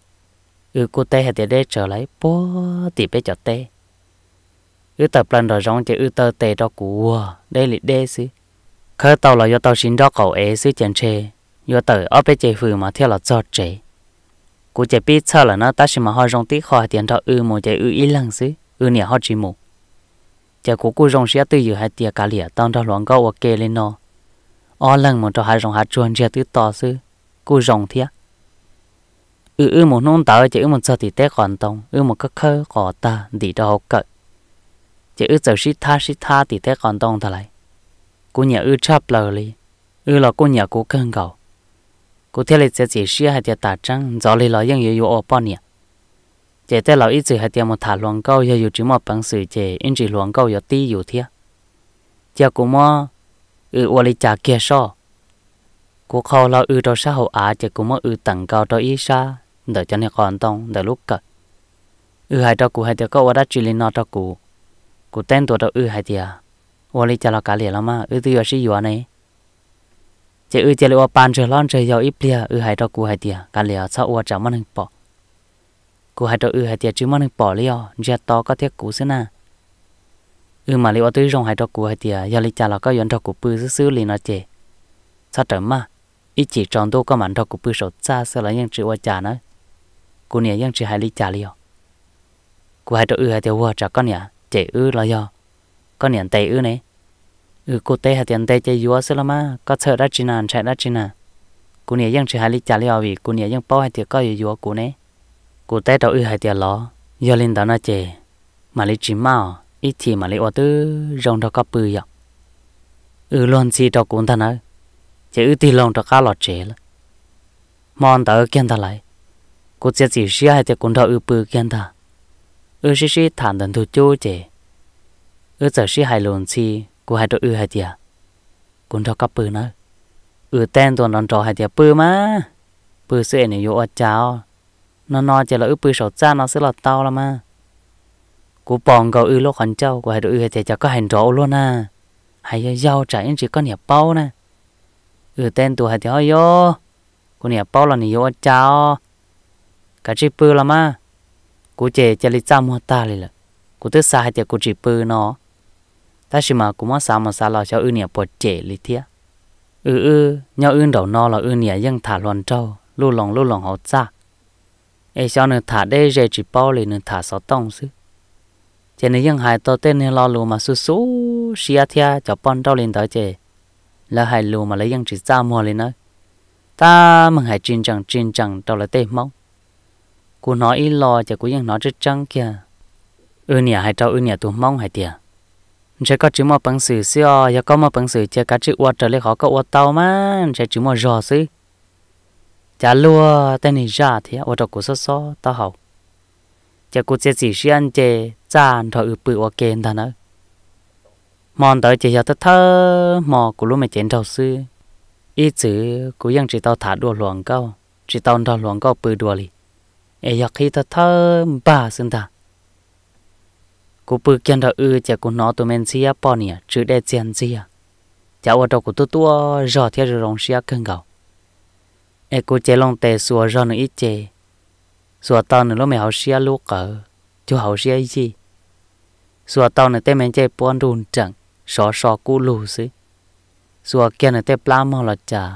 ừ cô tê hạt để đây trở lại bố thì bé cho tê ừ tập lần rồi rong chơi ừ tơ tê đó của đây là đê xí khơi tàu là do tàu xin đó cậu ấy xí chèn chê do tờ ở bé chơi phù mà theo là do chế cô chơi biết sao là nó ta xin mà họ rong tí khỏi tiền cho ư một chơi ư ý lần xí ư nè họ chỉ một chơi cô cô rong sẽ tự giờ hạt tiền cả lìa tao đó loạn gấu ok lên nó ở lần một cho hai rong hạt chuồn chơi tự to xí cô rong thiệt ừ ừ một nón tàu chỉ ừ một giờ thì té còn tông ừ một cái khơi cỏ ta thì đó cỡ chỉ ừ giờ shit tha shit tha thì té còn tông thà lại cô nhà ừ chắp lờ li ừ là cô nhà cô cân gạo cô thế là sẽ chỉ xí hai tia tả trăng gió li lo ยัง yêu yêu ở bao nhiêu chỉ té là ít gì hai tia một thả luồng câu yêu yêu chỉ một bằng sự chỉ in chỉ luồng câu yêu ti yêu thiệt chỉ cô mà ừ ô li trả kia so cô khâu là ừ đó sao hậu á chỉ cô mà ừ tặng cao đó ít xa đợi cho nên còn tông đợi lúc cả ư hai cho cụ hai tiệt có ở đó chỉ lên nó cho cụ cụ tên tuổi đó ư hai tiệt ở đây chả là cả liền lắm mà ư tiêu sĩ yếu này chỉ ư chỉ là bàn chơi lon chơi giàu ít lia ư hai cho cụ hai tiệt cả liền sao ở chẳng mất hình bỏ cụ hai cho ư hai tiệt chứ mất hình bỏ liền giờ to có thiết cụ xí na ư mà liệu tôi rong hai cho cụ hai tiệt giờ lấy chả là có yon cho cụ bự xứ xứ liền nó chè sao trở mà ít chỉ tròn đô có mặn cho cụ bự sổ xa xưa là những chữ ở chả nữa cô nè yang chỉ hai lý trả liều cô hai trâu ư hai tiêu vua trả con nè chế ư lo do con nè tây ư này ư cô tây hai tiền tây chế vua xí lắm mà có sợ đã chỉ nàn chạy đã chỉ nàn cô nè yang chỉ hai lý trả liều vì cô nè yang bao hai tiêu coi vua cô nè cô tây trâu ư hai tiêu lo giờ lên đó nó chế mà chỉ mau ít thì mà lý tư rong đâu có bự vậy ừ, ư luôn gì đâu cũng thằng ấy chế ư thì lòng đâu cá lọt chế là mòn tớ kiên thằng lại cô sẽ chỉ xia hay thì cũng thọ ư bự kiên ta ư xí xí thản thần thu chú chế ư giờ xí hai lồn xí cô hai thọ ư hay thì à cũng thọ bự nữa ư tên tuần đón trò hay thì bự mà bự sẽ này vô cháo nó nó chỉ là ư bự sầu cha nó sẽ là tao là mà cô bỏng cầu ư lúc hành châu cô hai thọ ư hay thì cho có hành rõ luôn à hay giao trái những chỉ có hiệp bao nè ư tên tuổi hay thì ơi yo con hiệp bao là nhiều cháo cả chỉ bự lắm mà cô chế chỉ lý trăm mua ta liền là cô tới xa hay thì cô chỉ bự nó ta xem mà cũng mà xa mà xa là cho ư nhỉ bỏ chế lý thiệt ừ ừ nhau ư đầu nó là ư nhỉ vẫn thả loạn trâu lu lòng lu lòng họ cha ai cho nên thả đây rồi chỉ bao liền nên thả sáu tông xứ chế nên vẫn hay to tên nên lo lu mà su su xia thia cho pon trâu lên tới chế là hay lu mà lấy vẫn chỉ cha mua liền nói ta mừng hai chín chẳng chín chẳng trâu là tê mong cú nói ít lo chả nói rất trăng kìa ư nhỉ hay trâu ư nhỉ tụi mong hay tiệt sẽ có chữ mà bằng sử xưa giờ có mà bằng sử chả cá chữ uo trở lại khó có uo tàu mà sẽ chữ mà rò xứ chả lúa tên này ra thì uo trâu cú sơ sơ tao học chả cú chả chỉ xí ăn chè chán thôi ư bự uo kén thà nữa mòn tới chỉ giờ tao thơ mò cú lúc mày chén trâu xứ ít chữ chỉ tao thả đùa luồng câu chỉ tao thả luồng câu bự đùa li ai yak ta thơ ba sinh ta cú bự kiên đó ư chả cú nó tụi mình xia bỏ nè chứ để tiền xia chả ở đâu cú tụi tua rõ thế rồi rong xia cân gạo ai cú chế long tè xua rõ nữa chế xua tao nữa lúc mày học xia lúc cỡ chú học xia gì xua tao nữa tên mình chơi bón đùn chẳng xó xó cú lù xí xua kia nữa tên plasma là chả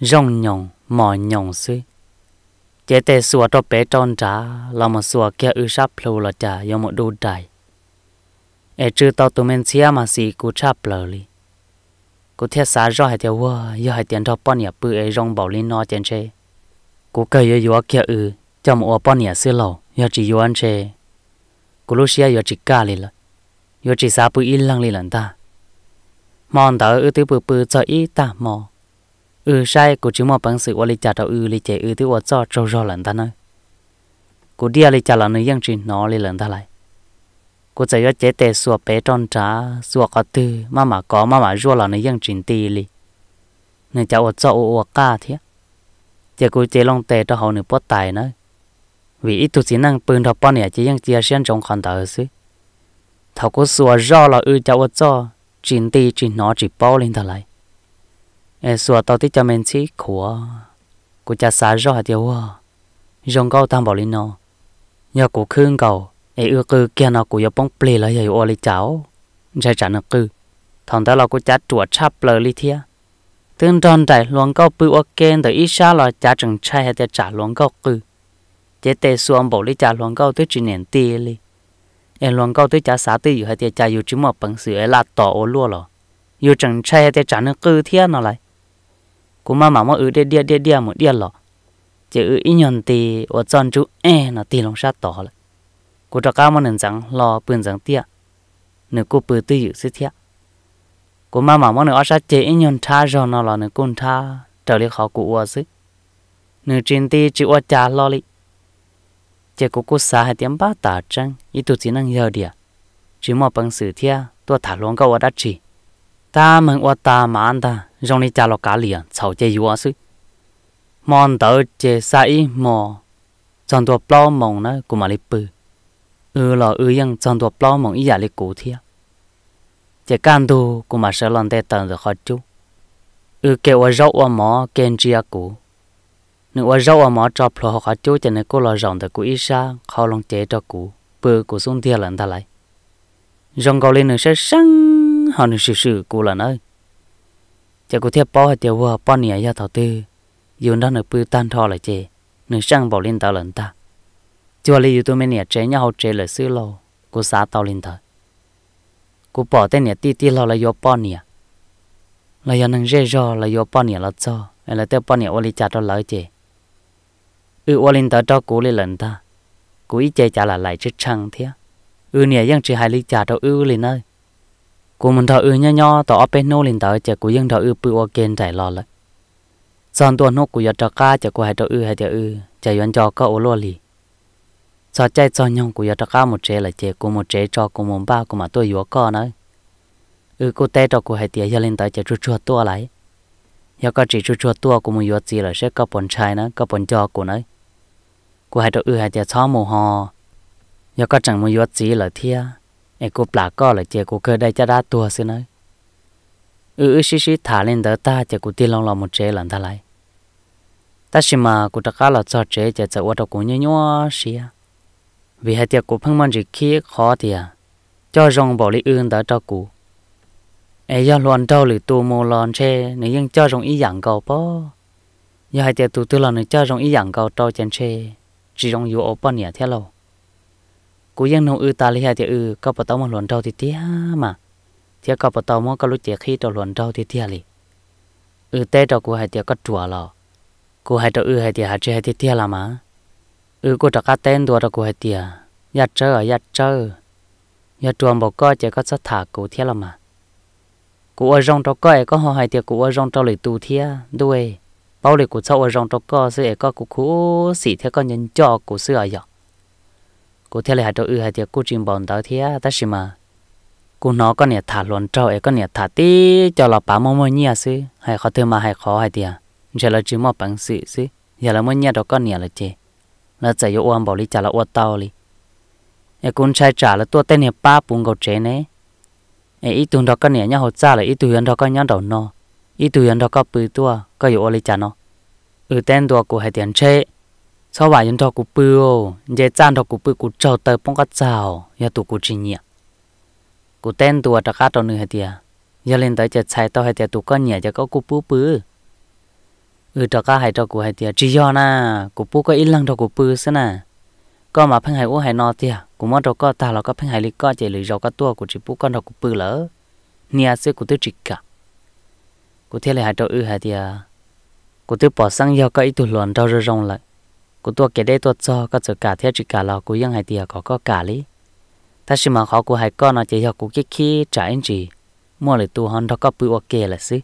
rong nhồng mỏ nhồng xí chế tê sùa cho bé tròn trả là một sùa kia ư sắp lâu là trả do một đu trải e chữ tao tụi mình xia mà xì cú chắp lờ li cú thiết xá rõ hai theo hoa, giờ hai tiền cho bọn nhà bự ấy e rong bảo lên no trên chê cú cây yếu yêu kia ư cho một bọn nhà xưa lâu giờ chỉ yêu anh chê cú lúc xia giờ chỉ cả li là giờ chỉ xá bự ít lăng li lần ta mòn tao ư tư bự bự cho ít ta mò ừ sai cô chỉ mong bằng sự qua lịch trả tàu ừ lịch chạy ừ thứ qua cho trâu lần ta nói cô đi à, lịch trả lần này yang chỉ nó lịch lần ta lại cô chạy ra chế tè sùa bé tròn trá sùa có tư mà mà có mà mà rùa lần này yang chỉ tì li nên cháu ở chỗ ô ô ca thế Chế cô chế lòng tè cho họ nửa bớt tài nữa vì ít tu sĩ năng bưng thọ bao nè chỉ yang chia sen trong khăn tờ xứ thảo cô sùa rò là ừ cháu ở chỗ chỉ tì chỉ nó chỉ bao lên ta lại sửa tao thích cho mình chỉ khổ, của cha xá rõ hạt yêu rong cao tam bảo linh nó nhờ của khương cầu ấy ưa cư kia nó của yêu bóng plei là yêu ô lý cháu chạy trả nó cư thằng ta là của cha chuột chắp lờ lý thia tương tròn trải luồng cao bự ô kén tới ít xa là cha chẳng chạy hạt trả luồng cao cư chế tê xuống bảo lý trả luồng cao tới chỉ nền tê li em luồng cao tới cha xá tới yêu hạt cha yêu chỉ một bằng sự ấy là tỏ ô lúa rồi yêu chẳng chạy hạt trả nó cư thia nó lại cô mà mà mà ở đia đia đia đia một đia lọ chỉ ở ít nhận thì ở chọn chú e nó tiền lòng sát tỏ lại cô cho cá mà nên rằng lo bươn rằng tiếc, nếu cô bươn tư dự sẽ thiệt cô mà mà mà nữa sát chế ít nhận tha rồi nó là nếu con tha trở lại khó cụ ở xứ nếu trên thì chỉ ở cha lo đi chỉ cô cô xa hai tiếng ba tạ trăng ít tụ chỉ năng giờ đi chỉ mà bằng sự thiệt tôi thả luôn câu ở đất chỉ ta mình qua ta mãn ta trong đi cha lo cá liền sau chơi yếu sư Mang tớ chơi sai mò trong tua bao mong nữa cũng mà lấy bự ừ lo ừ yang trong tua bao mong ý giả lấy cũ thiệt chơi can tu cũng mà sợ lần tê tần rồi khó chú ừ kêu qua rau qua mò kén chia cũ nếu qua rau qua mò cho plo khó chú cho nên cô lo rong được cũ ý xa khó lòng chơi cho cũ bự cũ xuống thiệt lần ta lại rong câu lên nữa sẽ sáng họ nên sự sự cô là nơi chả có theo bỏ hay tiêu hoa bao nĩa ya thảo tư yêu đó nửa bự tan thọ lại chè nửa sang bảo lên tàu lần ta chùa lấy yêu tôi mới nĩa chế nhau chế lại xứ lâu cô xá tàu lên thở cô bỏ tên nĩa ti ti lâu là yêu bỏ nĩa là yêu năng dễ do là yêu bao nĩa là cho là tiêu bỏ nĩa ô li chả đó lỡ chè ư ô lên tàu cho cô lên lần ta cô ý chè chả là lại chứ chăng thế ư nĩa ยัง chỉ hai ly chả đó ư lên nơi cô muốn thở ư nho nho tỏ piano lên tới chả cô dân thở ư bự kiên trải lò lại son tuần hốt của giờ trò ca chả cô hay thở ư hay thở ư chả yon cho cơ ô lo lì sao chạy sao nhong của giờ trò ca một chế là chế cô một chế cho cô muốn ba cô mà tôi yếu co nữa ư cô té cho cô hay tía giờ lên tới chả chua chua lại giờ chỉ chua chua tua cô muốn yếu gì là sẽ có bọn trai nữa có bọn cho cô nữa cô hay thở ư hay thở xóa mồ hò giờ chẳng muốn yếu gì là thia ไอ้กูปลาก็เลยเจกูเคยได้จะได้ตัวสินะอือชิชิถาเล่นเดอตาเจกูตีลองลองมุเจหลังทลายแต่ชิมากูจะก้าเราจอดเจจะจะว่าตะกูเงี้ยเสีย vì ừ, ừ, à. hai tiệc của phăng man chỉ khi khó thì à. cho rong bỏ lý ương đã cho cũ ai do loan trâu lì tu mồ lon che nếu ยัง cho rong ý dạng cầu po hai tiệc tu tu lon cho rong ý dạng cầu trâu chén che chỉ rong yếu ốp bao nhiêu thế กูยังนงอือตาเลยฮะเดี๋ยวอือก็ปะตอมาหลวนเจ้าทีเตี้ยมาเดี๋ยวก็ปะตอมาก็รู้เจียขี้เจ้าหลวนเจ้าทีเตี้ยเลยอือเต้เจ้ากูให้เดี๋ยวก็จั่วเรากูให้เจ้าอือให้เดี๋ยวหาเจ้าให้ทีเตี้ยละมาอือกูจะกัดเต้นตัวเจ้ากูให้เดี๋ยวยัดเจอยัดเจอยัดจวมบอกก็เจ้าก็สถากูเตี้ยละมากูอวยรองเจ้าก็เอก็หอให้เดี๋ยวกูอวยรองเจ้าเลยตูเตี้ยด้วยเป้าเลยกูเช่าอวยรองเจ้าก็เสือก็กูคู่สีเท่าก็ยันจ่อกูเสือหยอก cô theo lời hạt ư hạt cô chim bòn tao thế ta xem mà cô nó con nè thả luồn trâu ấy có nè thả tí cho là bà mông mông nhia xí hay khó thương mà hay khó hay tiệt giờ là chỉ mò bằng sự xí giờ là mông nhia đó con nè là chê là chạy vô ăn bảo lý trả là ô tao lý ấy con trai trả là tua tên nè ba bùng gầu chế nè ấy ít tuần đó con nè nhau hột ra là ít tuần đó con nhau đầu nó ít tuần đó có bự tua có vô lý trả nó ở tên tua của hai tiền chơi sau vài nhân thọ cụ bưu giờ chăn thọ cụ bưu cụ trâu tới bông cá chảo giờ tụ cụ chỉ nhỉ cụ tên tụ ở cá trâu nữa tiệt giờ lên tới giờ chạy tao ừ, hay tiệt tụ con nhỉ giờ có cụ bưu bưu ừ trâu cá hay trâu cụ tiệt chỉ do na cụ có ít lăng trâu cụ bưu xí na có mà phăng hay u hay no tiệt cụ mất trâu có ta là có phăng hay lý có chạy lưỡi rau cá tua cụ chỉ con trâu cụ bưu lỡ nia xí cụ tư chỉ cả cụ thế là hai trâu ư hay tiệt cụ tư bỏ sang giờ có ít tụ luận trâu rong lại กูตัวเกดได้ตัวจอก็จะกาเทียจิกาเรากูยังให้เดียก็ก็กาลิถ้าชิมาเขากูให้ก้อนเอาจะยอกูคิดขี้จ่ายอินจีมั่วเลยตัวฮันทก็ปือโอเคเลยสิ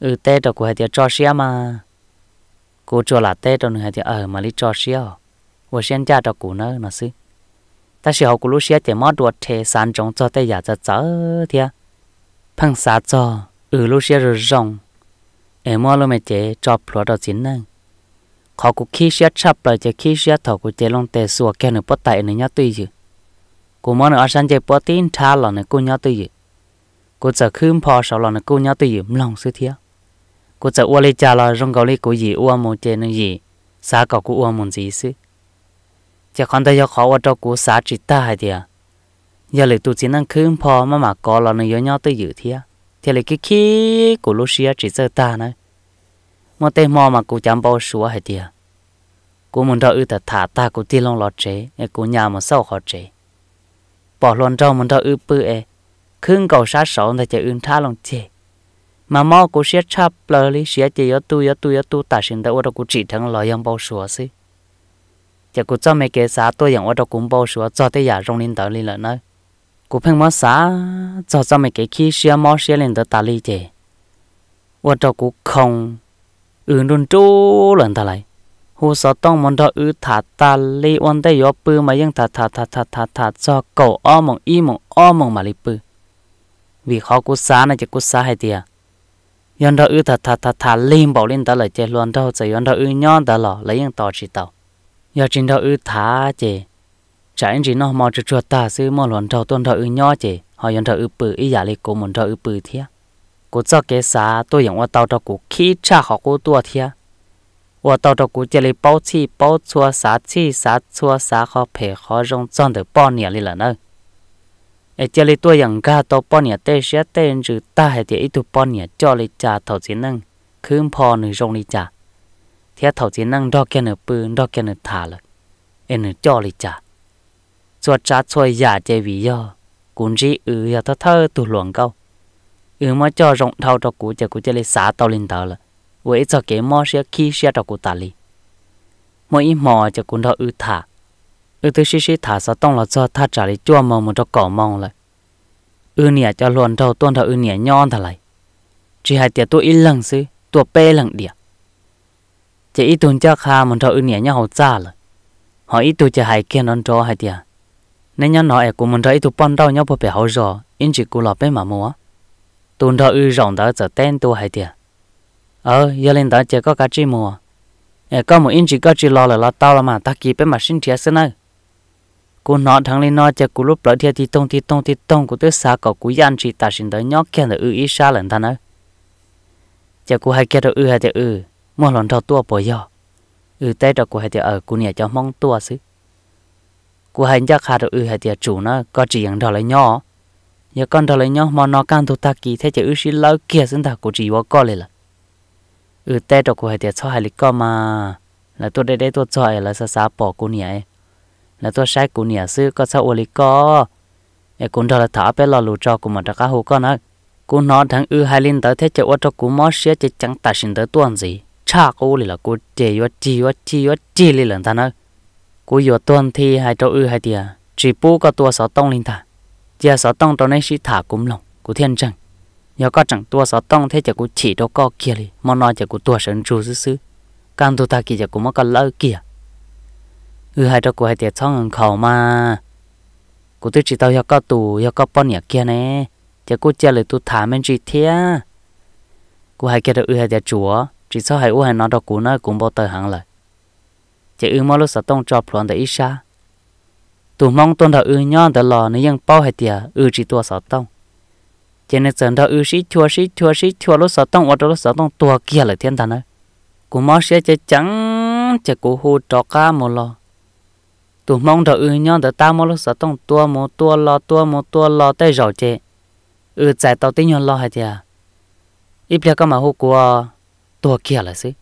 เออเต้ตัวกูให้เดียจอเชียมา กูจัวหลาเต้ตัวหนึ่งให้เดียเออมาลิจอเชียวว่าเชียนจ้าตัวกูเนอะนะสิถ้าชิเขากูรู้เชียแต่มอดวดเทสานจงจอแต่อยากจะเจอเทียพังสาจอ เออรู้เชียรือจงเออมอลไม่เจจอบพลัวตัวจินนั่ง khó cũng khi sẽ chấp lại cho khi sẽ thọ cũng chế long tệ sủa kia nữa bắt tay nữa nhá tùy chứ cô món nữa sang chế bắt tin tha là nữa cô nhá tùy chứ cũng giờ khương phò sau là nữa cô nhá tùy chứ lòng sự thiếu cũng giờ uo lấy cha là rong gạo lấy cũng gì uo một chế nữa gì xã cậu cũng uo một gì chứ chỉ còn thấy khó uo cho cũng sa chỉ ta hay thì giờ lấy tụi chỉ năng khương phò mà mà có là nữa nhá tùy chứ thì à thì lấy cái khi của lúc xưa chỉ giờ ta nữa mà tê mò mà cô chăm bao súa hay tiệt cô muốn đau ư ta thả ta cô tiên long lọt chế e cô nhà mà sau khó chế bỏ luôn rau muốn đau ư bự ấy, e, khương cầu sát sổ ta chơi ưng tha lòng chế mà mò cô xiết chắp lờ lý xiết chế yo tu yo tu yo tu ta xin ta ô cô chỉ thằng lo yang bao súa xí chả cô cho mấy cái xã tôi yang ô đâu cũng bao súa cho tới nhà rong linh tờ linh nữa, nơi cô phăng mò xã cho cho mấy cái khi xiết mò xiết lên tờ ta lý chế ô đâu cũng không อื่นโดนจู้หลันตาไหลหูสอต้องมันดออือถาตาลีวันได้ยอปือมายังถาถาถาถาถาถาจอเก่าอ้อมองอีมองอ้อมองมาลิปือ vì khó cú xá này chỉ cú xá hay tiệt yon đó ư thật thật thật thật lên bảo lên đó là chơi luôn đâu chỉ yon đó ư nhon đó là lấy những chỉ tàu giờ trên đó ư thả chỉ trái anh chỉ nó mò chuột chuột ta sư mò luôn đâu tuần đó ư nhon chỉ họ yon đó ư bự ý giả lấy cố muốn đó ư bự thiệt กูจะเกษาตัวอย่างว่าเตาตะกูขี้ชาของกูตัวเทียว่าเตาตะกูจะเลยป้าชีป้าชัวสาชีสาชัวสาขอเผขอรงจอนเดือป้อนเนี่ยเลยล่ะเนอะไอเจเลยตัวอย่างกาตัวป้อนเนี่ยเตเสียเต้นจือตาให้เดียไอตัวป้อนเนี่ยจ่อเลยจ่าเท่าจีนั่งคืนพอหนึ่งรงเลยจ่าเทียเท่าจีนั่งดอกแกเนื้อปืนดอกแกเนื้อถาเลยเอ็นเนื้อจ่อเลยจ่าชัวจ้าชัวยาเจวีย่อกุนจีอือยาเท่าเท่าตัวหลวงเก้า ừ mà cho rộng thao cho cụ chả cụ chả lấy xả tàu lên tàu là với cho cái mò xe khi xe cho cụ ta đi mỗi ít mò cho cụ đó ư thả ư tôi xí xí thả sao tông là cho thả trả lấy chua mong một cho cỏ mong lại ư nè cho luôn thâu tuôn thâu ư nè nhon thà lại chỉ hai tiệt tôi ít lần xí tôi bê lần địa chỉ ít tuần chắc ha một thâu ư nè nhau hậu cha lại họ ít tôi chỉ hai kia non cho hai tiệt nên nhau nói của mình thấy tụi bận đâu nhau bởi hậu rồi in chỉ cụ lọp bé mà mua tuần đó ư rộng đó giờ tên tôi hay tiệt ờ giờ lên đó chỉ có cái chi mùa có một in chỉ có chỉ lo là lo tao là mà ta kịp bên mà xin chia sẻ này cô nó thằng lên nó chỉ cú lúc đó thì thì tông thì tông thì tông của tôi xa có cú gian chỉ ta xin tới nhóc kia là ư ý xa lần thằng ấy chỉ cú hay kia đó ư hay thì ư mua lần thọ tua bỏ yo ư tết đó cú hay thì ở cú nhà cho mong tua xứ cú hay chắc hà đó ư hay thì chủ nó có chỉ những thọ lại nhỏ giờ con đó lấy nhau mà nó can tụ ta kỳ thế chứ ư xí lâu kia xứng ta của chị vô co lên là ừ tê đó của hai tiệt cho hai lịch co mà là tôi đây đây tôi cho là sa sa bỏ của nhỉ là tôi sai của nhỉ sư có sao ô lịch co em cũng đó là thả bé lo lù cho của mà đã cá hồ con á cô nó thằng ư hai linh tới thế chứ ô cho cú mất xía chứ chẳng ta xin tới tuần gì cha cô là cô chê yo chi yo chi yo chi lên lần ta nó cô yo tuần thì hai trâu ư hai tiệt chỉ bu có tua sáu tông linh ta giờ sáu tông đó này sĩ thả cũng lòng của thiên trần giờ có chẳng tua sáu tông thế chả của chỉ đâu có kia đi mà nói chả của tua sơn chú sư sư cam tu ta kia chả của mà có lỡ kia ừ hai đó của hai tiệt xong ngần khẩu mà của tôi chỉ tao giờ có tù giờ có bọn nhà kia nè chả của chơi lời tu thả mình chỉ thế của hai kia đó ừ hai tiệt chúa chỉ sau hai u hai nói đó của nó cũng bao tờ hàng lại chả ừ mà lúc sáu tông cho plon để ít xa tụ mong tôn đạo ư nhon tờ lò nó ยัง bao hay tiệt ư chỉ tua sáu tông trên nên giờ thọ ư sĩ chua sĩ chua sĩ chua lúc sáu tông ở đó lúc sáu tông tua kia là thiên thần ơi, cú mò sẽ chơi trắng chơi cú hù trọ cá mồ lò tụ mong đạo ư nhon tờ ta mò lúc sáu tông tua mò tua lò tua mồ tua lò tay rầu chê ư giải tàu tí nhon lò hay tiệt ít biết cái mà hù của tua kia là gì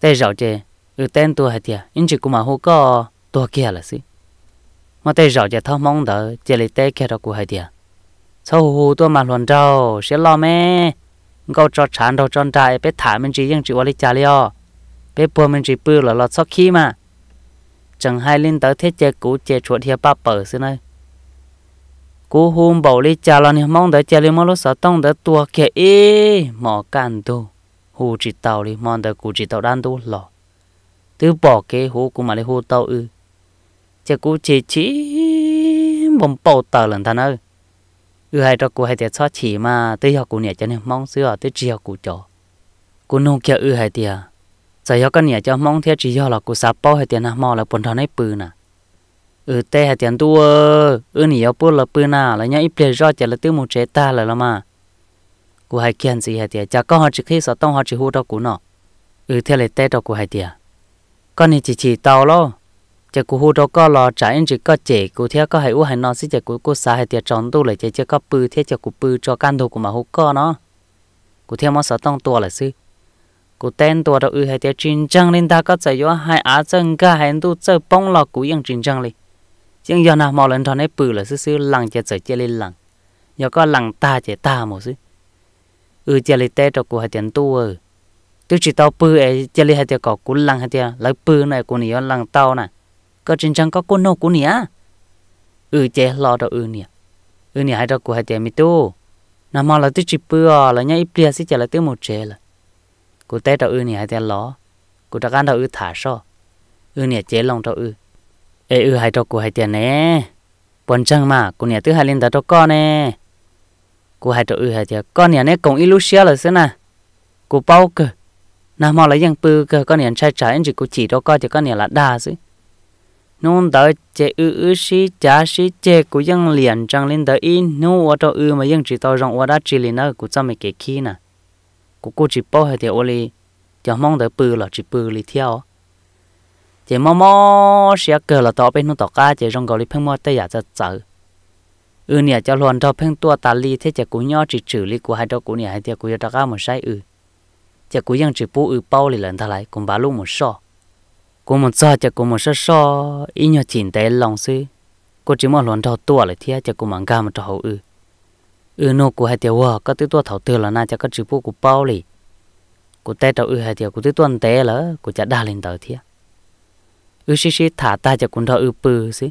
tay rầu chê ư tên tua hay tiệt nhưng chỉ cú mà hù có tua kia là gì mà tay rõ giờ thao mong đỡ chỉ lấy tay kia đó của hai đứa sau hù tôi mà luận trâu, sẽ lo mẹ câu cho chán đầu tròn trại bé thả mình chỉ ยัง chịu lý trả liò bé bùa mình chỉ bự là lọt sau khi mà chẳng hai linh tới thiết chế cũ chế chuột hiệp ba bờ xưa này cú hùm bảo lý trả lo niệm mong đỡ trả lý mong lúc sợ tông đỡ tua kia ý mò can tu hù chỉ tàu lý mong đỡ cú chỉ tàu đan tu lò tứ bỏ kế hù cú mà lý hù tàu ư chỉ cú chỉ chỉ bông bầu tờ lần thân ơi ư hai cho cú hai tiệt xóa chỉ mà tới học cú nhẹ cho nên mong xưa tới chỉ học cú cho cú nông kia ư hai tiệt giờ học cái nhẹ cho mong theo chỉ học là cú sạp bao hai tiệt nào mò là bồn thằng ấy bự nè ư ừ, tê hai tiệt tu ơ ừ nhỉ học là bự nà là nhá ít plei rõ chỉ là tiêu một chế ta là là mà cú hai kiên gì hai tiệt chả có họ chỉ khi sợ tông họ chỉ hú đâu cú nọ ư ừ, theo lại tê đâu cú hai tiệt con này chỉ chỉ tàu lo chỉ cú hú đó có lo trả anh chỉ có chỉ cú theo có hay u hay nó xí chỉ cú cú xả hay tiệt tròn tu lại chỉ chỉ có bự theo chỉ cú bự cho can thủ của mà hú có nó cú theo mà sợ tông tua lại xí cú tên tua đó ư hay tiệt chiến trăng nên ta có chạy gió hay á chân cả hai tu chơi bóng lọ cú yên chiến trăng đi nhưng giờ nào mò lên thằng ấy bự là xí xí lằng chỉ chơi chỉ lên lằng giờ có lằng ta chỉ ta một xí ư ừ, chơi lên té cho cú hay tiền tu ờ tôi chỉ tao bự ấy chơi lên hay tiệt có cú lằng hay tiệt lấy bự này cú này lằng tao này có chính chẳng có con nô của nhỉ ừ chế lo đó ừ nhỉ ừ nhỉ hai đó của hai chế mi tu nằm mà là tôi chỉ bữa là nhá ít bia xí chả là tiêu chế là cô té đó ừ nhỉ hai tiền lo cô đã gan đó ừ thả so ừ nhỉ chế lòng đó ừ ê ừ hai đó của hai tiền nè bọn chẳng mà cô nhỉ thứ hai lên đó đó con nè cô hai đó ừ hai tiền con nhỉ nè cũng illusia là thế nè cô bao cơ nằm mà là ยัง bự cơ con nhỉ trai trai anh chỉ cô chỉ đó coi thì con nhỉ là đa chứ nông tới chế ư ư sĩ cha sĩ chế liền chẳng lên tới in nông ở đó ư mà chỉ tao rằng ở đó chỉ liền đó cũng chăm mấy cái khi nè cũng cố chỉ bao hết thì ở đây chẳng mong tới bự là chỉ bự đi theo chỉ mò mò sẽ cờ là tao bên nó tao cá chỉ trong gọi đi phăng mò tay giả cho chở ư nè cho luôn cho phăng tua ta li thế chỉ cũng nhỏ chỉ trừ li của hai đó cũng nè hai tiêu cũng giờ tao cá một sai ư chỉ chế chỉ bù ư bao liền lần ta lại cũng bà luôn một sọ cô muốn sao chắc cô muốn sao sao ít nhiều chín tay lòng sư cô chỉ muốn luôn thâu tua lại thế cho cô muốn gam cho hậu ư ư ừ, nô cô hay tiêu hoa có tiêu tua thầu tư là na chắc có chữ phụ của bao lì cô tay trâu ư hay tiêu cô tiêu tuần té lỡ cô chả đa lên tới thiệt, ư ừ, xí xí thả ta chắc cũng thâu ư bự sư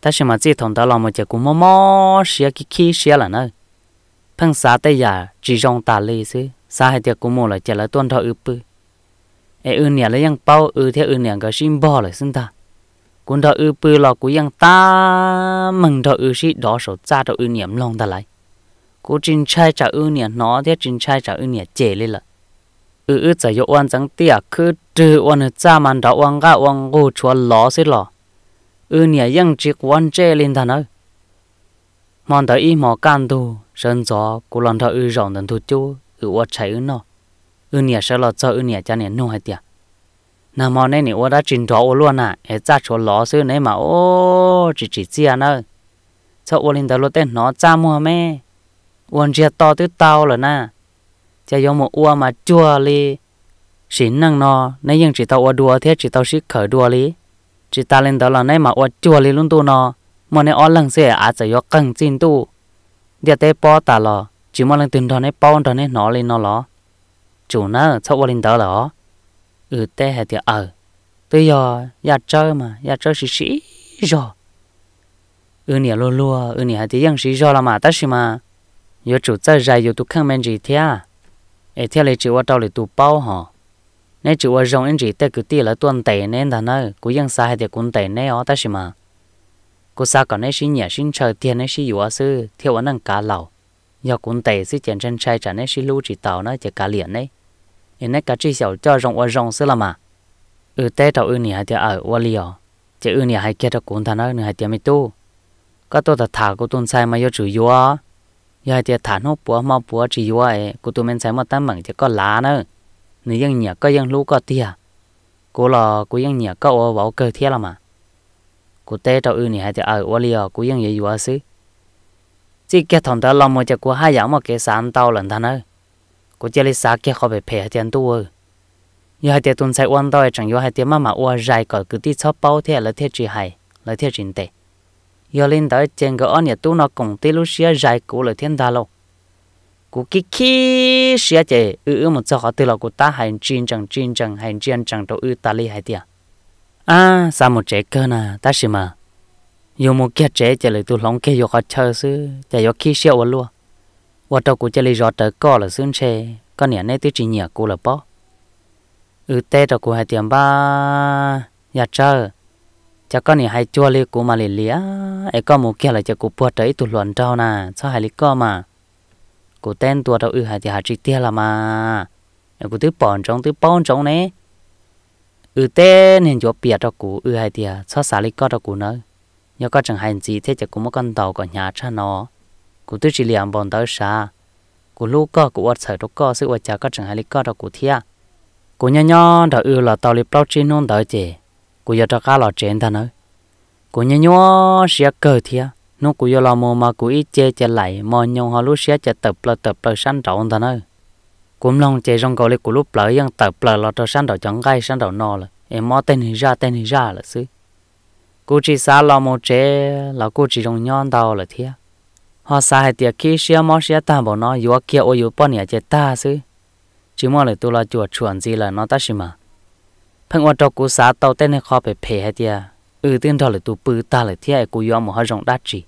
ta xem mà chỉ thằng ta lòng mà chắc cô mò mò xía kí kí xía là nơi phăng xá tay giả chỉ rong ta lì sư xa hay tiêu cô mua là chắc là tuần thâu ư bự ai ư nhà lấy yang bao ư theo ư nhà cái sim bò lại xin ta cũng đó ư bự lọ cũng yang ta mừng đó ư sĩ đó số cha đó ư niệm lòng ta lại cố trình trai trả ư nhà nó theo trình trai trả ư nhà chế lên là ư ư trả yo oan chẳng tia cứ trừ oan cha man đó oan ga oan go chua lọ xí lọ ư nhà yang chỉ quan chế lên ta nói mòn tới y mò can tu sơn gió cố lần đó ư rộng tận thu chú ư oan chạy nó อเนี่ยชะลอเจออเนี่ยจะเนี่ยนู่นให้เตียนามอนเนี่ยว่าจินทอวลวนน่ะเอจ้าชนล้อซื้อในมาโอ้จิจิเจียนะเจ้าวลินตาลุเต้นหนอจ้ามัวแม่วันเจียตอตื้อเตาเลรอนะ จะยอมอัวมาจัวเลยสินนั่งนอในยังจิตาอวดัวเทียจิตาชิเขอดัวเลยจิตาลินตาลในมาอวจัวเลยลุนตัวนอมันในอ้อนลังเสียอาจจะยกกังจินตู้เดี๋ยวเตปอตาลอจิมันลังตื่นตอนในปอนตอนในหนอเลยนอลรอ chủ nó cho vào linh đó đó ừ tê hệ thì ở bây giờ nhà chơi mà nhà chơi xí xí rồi ừ nhà lô lô ừ nè thì ยัง xí rồi là mà ta xí mà giờ chủ chơi dài giờ tụi khăn men gì thế à ê thế là chủ qua tao là tụi bao hả nên chủ qua rong anh gì tê cứ tì là tuần tệ nên thằng nó cũng ยัง xa hay thì cũng tệ nên ó ta xí mà cô xa còn nên xí nhẹ xí chơi tiền nên xí yếu sư theo anh ăn cá lẩu giờ cũng tệ xí tiền chân trai trả nên xí lưu chỉ tàu nó chỉ cá liền đấy nên nó cả chỉ xảo cho rong ở rong xí là mà ở té đầu ừ nè hay thì ở ở li ở chỉ ừ nè hay kia đó cũng thằng nó nè hay thì mới tu có tôi thật thà cô tôi sai mà chủ chửi yo giờ thì thà nó búa mà búa chỉ yo ấy cô tôi mình sai mà tâm mặn thì có lá nữa nếu nếu ยัง nhẹ có ยัง lú có tia cô là cô ยัง nhẹ có ở bảo cơ thiệt là mà cô té đầu ừ nè hay thì ở ở li ở cô ยัง vậy yo xí chỉ cái thằng đó làm một cái cô hai dạng mà cái sàn tao lần thằng ơi กูจะเลยสาเกี่ยเขาไปเพ่เตียนตัวยี่ห้อเตียตุนใส่อ้วนด้วยจังยี่ห้อเตียมามาอ้วนใจก่อนคือที่ชอบเป้าเทียแล้วเทียจีไฮแล้วเทียจินเตยี่ลินได้เจงก็อ้อนเนี่ยตู้นอกกงตีลูเสียใจกูเลยเทียนดาโลกูคิดขี้เสียใจอืออือมันจะขอตีเรากูตาหายจีนจังจีนจังหายจีนจังตัวอือตาลีหายเตียอ่าสามหมดเจ๊ก็นะตาชิมาอยู่มุกเกียเจ๊จะเลยตู้หลงเกียอยู่ขอเชอซื้อจะยกขี้เสียวันลัว và tàu của lấy rót tới cò là xương xe con nhà này tôi chỉ nhờ cô là bỏ ừ tê tàu của hai tiền ba nhà chờ chắc con nhà hai chua lấy của mà lì lía ấy có một kia là cho cô bùa tới tụt luận trâu nà sao hai lý co mà cô tên tua tàu ừ hai thì hai chỉ tia là mà cô tứ bòn trong tứ bòn trong này ừ tên hiện chỗ bịa tàu của ừ hai thì sao xả lý co tàu của nữa nhớ có chẳng hành gì thế cho cô một con tàu của nhà cha nó cụ tôi chỉ liệm bọn tới xa cụ lúc có cụ ớt sợi đó có sự ớt chả có chẳng hay lý có đó cụ thia cụ nhá nhó đó ư là tàu lý bao chi nôn tới chè cụ giờ cho cá lò chén ta nữa cụ nhá nhó xia cờ thia nó cụ giờ là mồ mà cụ ít chè chè lại mò nhông họ lúc xia chè tập là tập là săn trọng ta nữa cũng lòng chè trong cầu lý cụ lúc lỡ ยัง tập là lo cho săn đầu chẳng gai săn đầu nò là em mò tên hình ra tên hình ra là xứ cụ chỉ xa lo một chế là cụ chỉ trong nhon đầu là thia họ xa hệ tiệt khi xia mò xia ta bỏ nó yếu kia ô yếu bọn nhà chết ta chứ chỉ mò lại tu là chuột chuẩn gì là nó ta xí mà phăng qua trâu cú xá tàu tên này khó phải phê hệ tiệt ừ tên đó là tu bự ta là thiệt cú yếu mà họ rộng đắt chỉ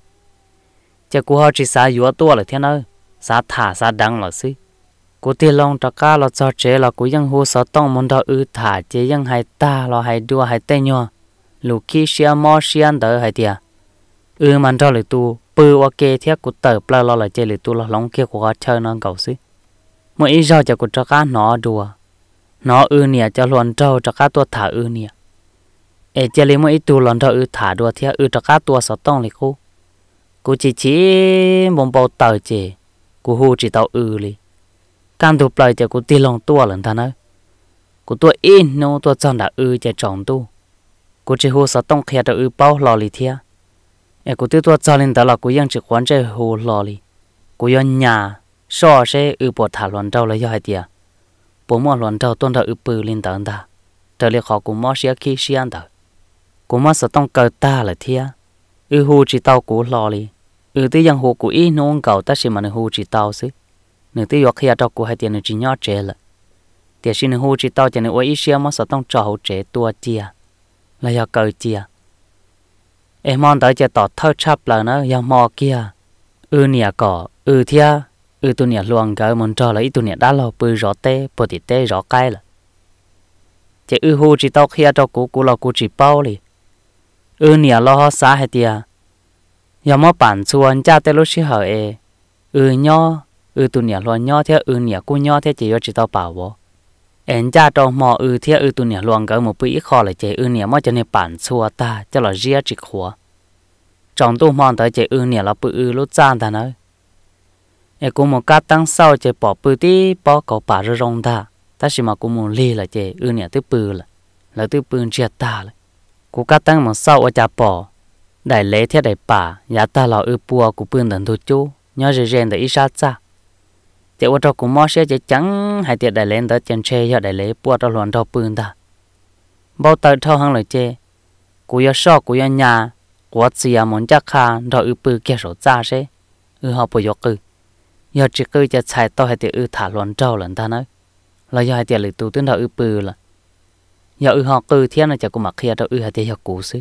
chỉ cú họ chỉ xá yếu tua là thiệt nữa xá thả xá đắng là chứ cú tiền long trà cá là cho chế là cú ยัง hô sợ tông món đó ư thả chế chế ยัง hay ta là hay đua hay tên nhau lúc khi xia mò xia đỡ hay tiệt ừ mà đó là tu. ปือว่าเกเทียกูเติบปลาลราเลยเจหรือตัวหลงเกี่ยวกับเชิญน้องเก่าซิเมื่ออีเจ้าจะกูจะก้าหนอดัวนออือเนี่ยจะหลอนเจ้าจะก้าตัวถาอือเนี่ย เอเจลิเมื่ออีตวหลอนเจ้าอือถาดัวเทียอือจะก้าตัวสต้องเลยกูกูจีจีบ่มเบาเต่าเจกูหูจีเต่าอือเลยการถูกปล่อยจะกูตีลงตัวหลังท่านะอกูตัวอินโนตัวจันดาอือจะจองตู้กูจะหูสต้องเคลียร์ตัวอือเป่าหล่อลยเทีย là quan hồ đi, 也古对多早领导了，古样只管在胡老里，古要 nhà so sẽ ở bộ thả loạn đầu là do hai tiền, bộ mua loạn đầu tuân theo ở bự linh đạo ta, trở lại họ cũng mua sẽ khi xe ăn đó, cũng mua sẽ tông cờ ta là thia, ở hồ chỉ tàu cổ lò đi, ở tới giang hồ của ít nông cầu ta xem mà nó hồ chỉ tàu xí, nửa tới giọt khi ở đâu của hai tiền nó chỉ nhớ chế là, tiền xin nó hồ chỉ tàu tiền nó ôi ít xe mua sẽ tông trò hồ trẻ tua chia, là do cờ chia em mong tới chơi tỏ thơ chắp là nó yam mò kia ư nè cỏ ư thia ư tu nè luồng cái muốn cho là ít tu nè đã lo bự rõ tê bự tít tê rõ cay là chỉ ư hu chỉ tao kia cho cú cú lo cú chỉ bao li ư nè lo xa hết tia yam mò bản chuan cha tê lúc xí hở ư nho ư tu nè luồng nho thế ư nè cú nho thế chỉ cho chỉ tao bảo vô em cha cho mò ư thia ư tu nè luồng gỡ một bữa ít kho lại chế ư nè mò cho nên bản xua ta cho là ria chỉ khóa trong tu mòn tới chế ư nè là bự ư lốt chan ta nữa em cũng một cá tăng sau chế bỏ bự tí bỏ cậu bà rồi rong ta ta chỉ mà cũng muốn li là chế ư nè tới bự là là tới bự chia ta là cũng cá tăng mà sau ở cha bỏ đại lễ thiết đại bà nhà ta là ư bùa của bự đàn thu chú nhớ rèn để ít sát cha chỉ qua trâu cũng mót xe chỉ trắng hai tiệt đại lên tới chân xe giờ đại lễ bua trâu loạn trâu bươn ta bao tới thâu hăng lời chê cú yo sọ cú yo nhà của chị à muốn chắc kha rồi ư bư kia số cha xe ư họ bùi yo cư giờ chỉ cư cho chạy to hai tiệt ư thả loạn trâu lần ta nói là giờ hai tiệt lì tu tuyến đầu ư bư là giờ ư họ cứ thiên là chả cũng mặc kia trâu ư hai tiệt học cú xứ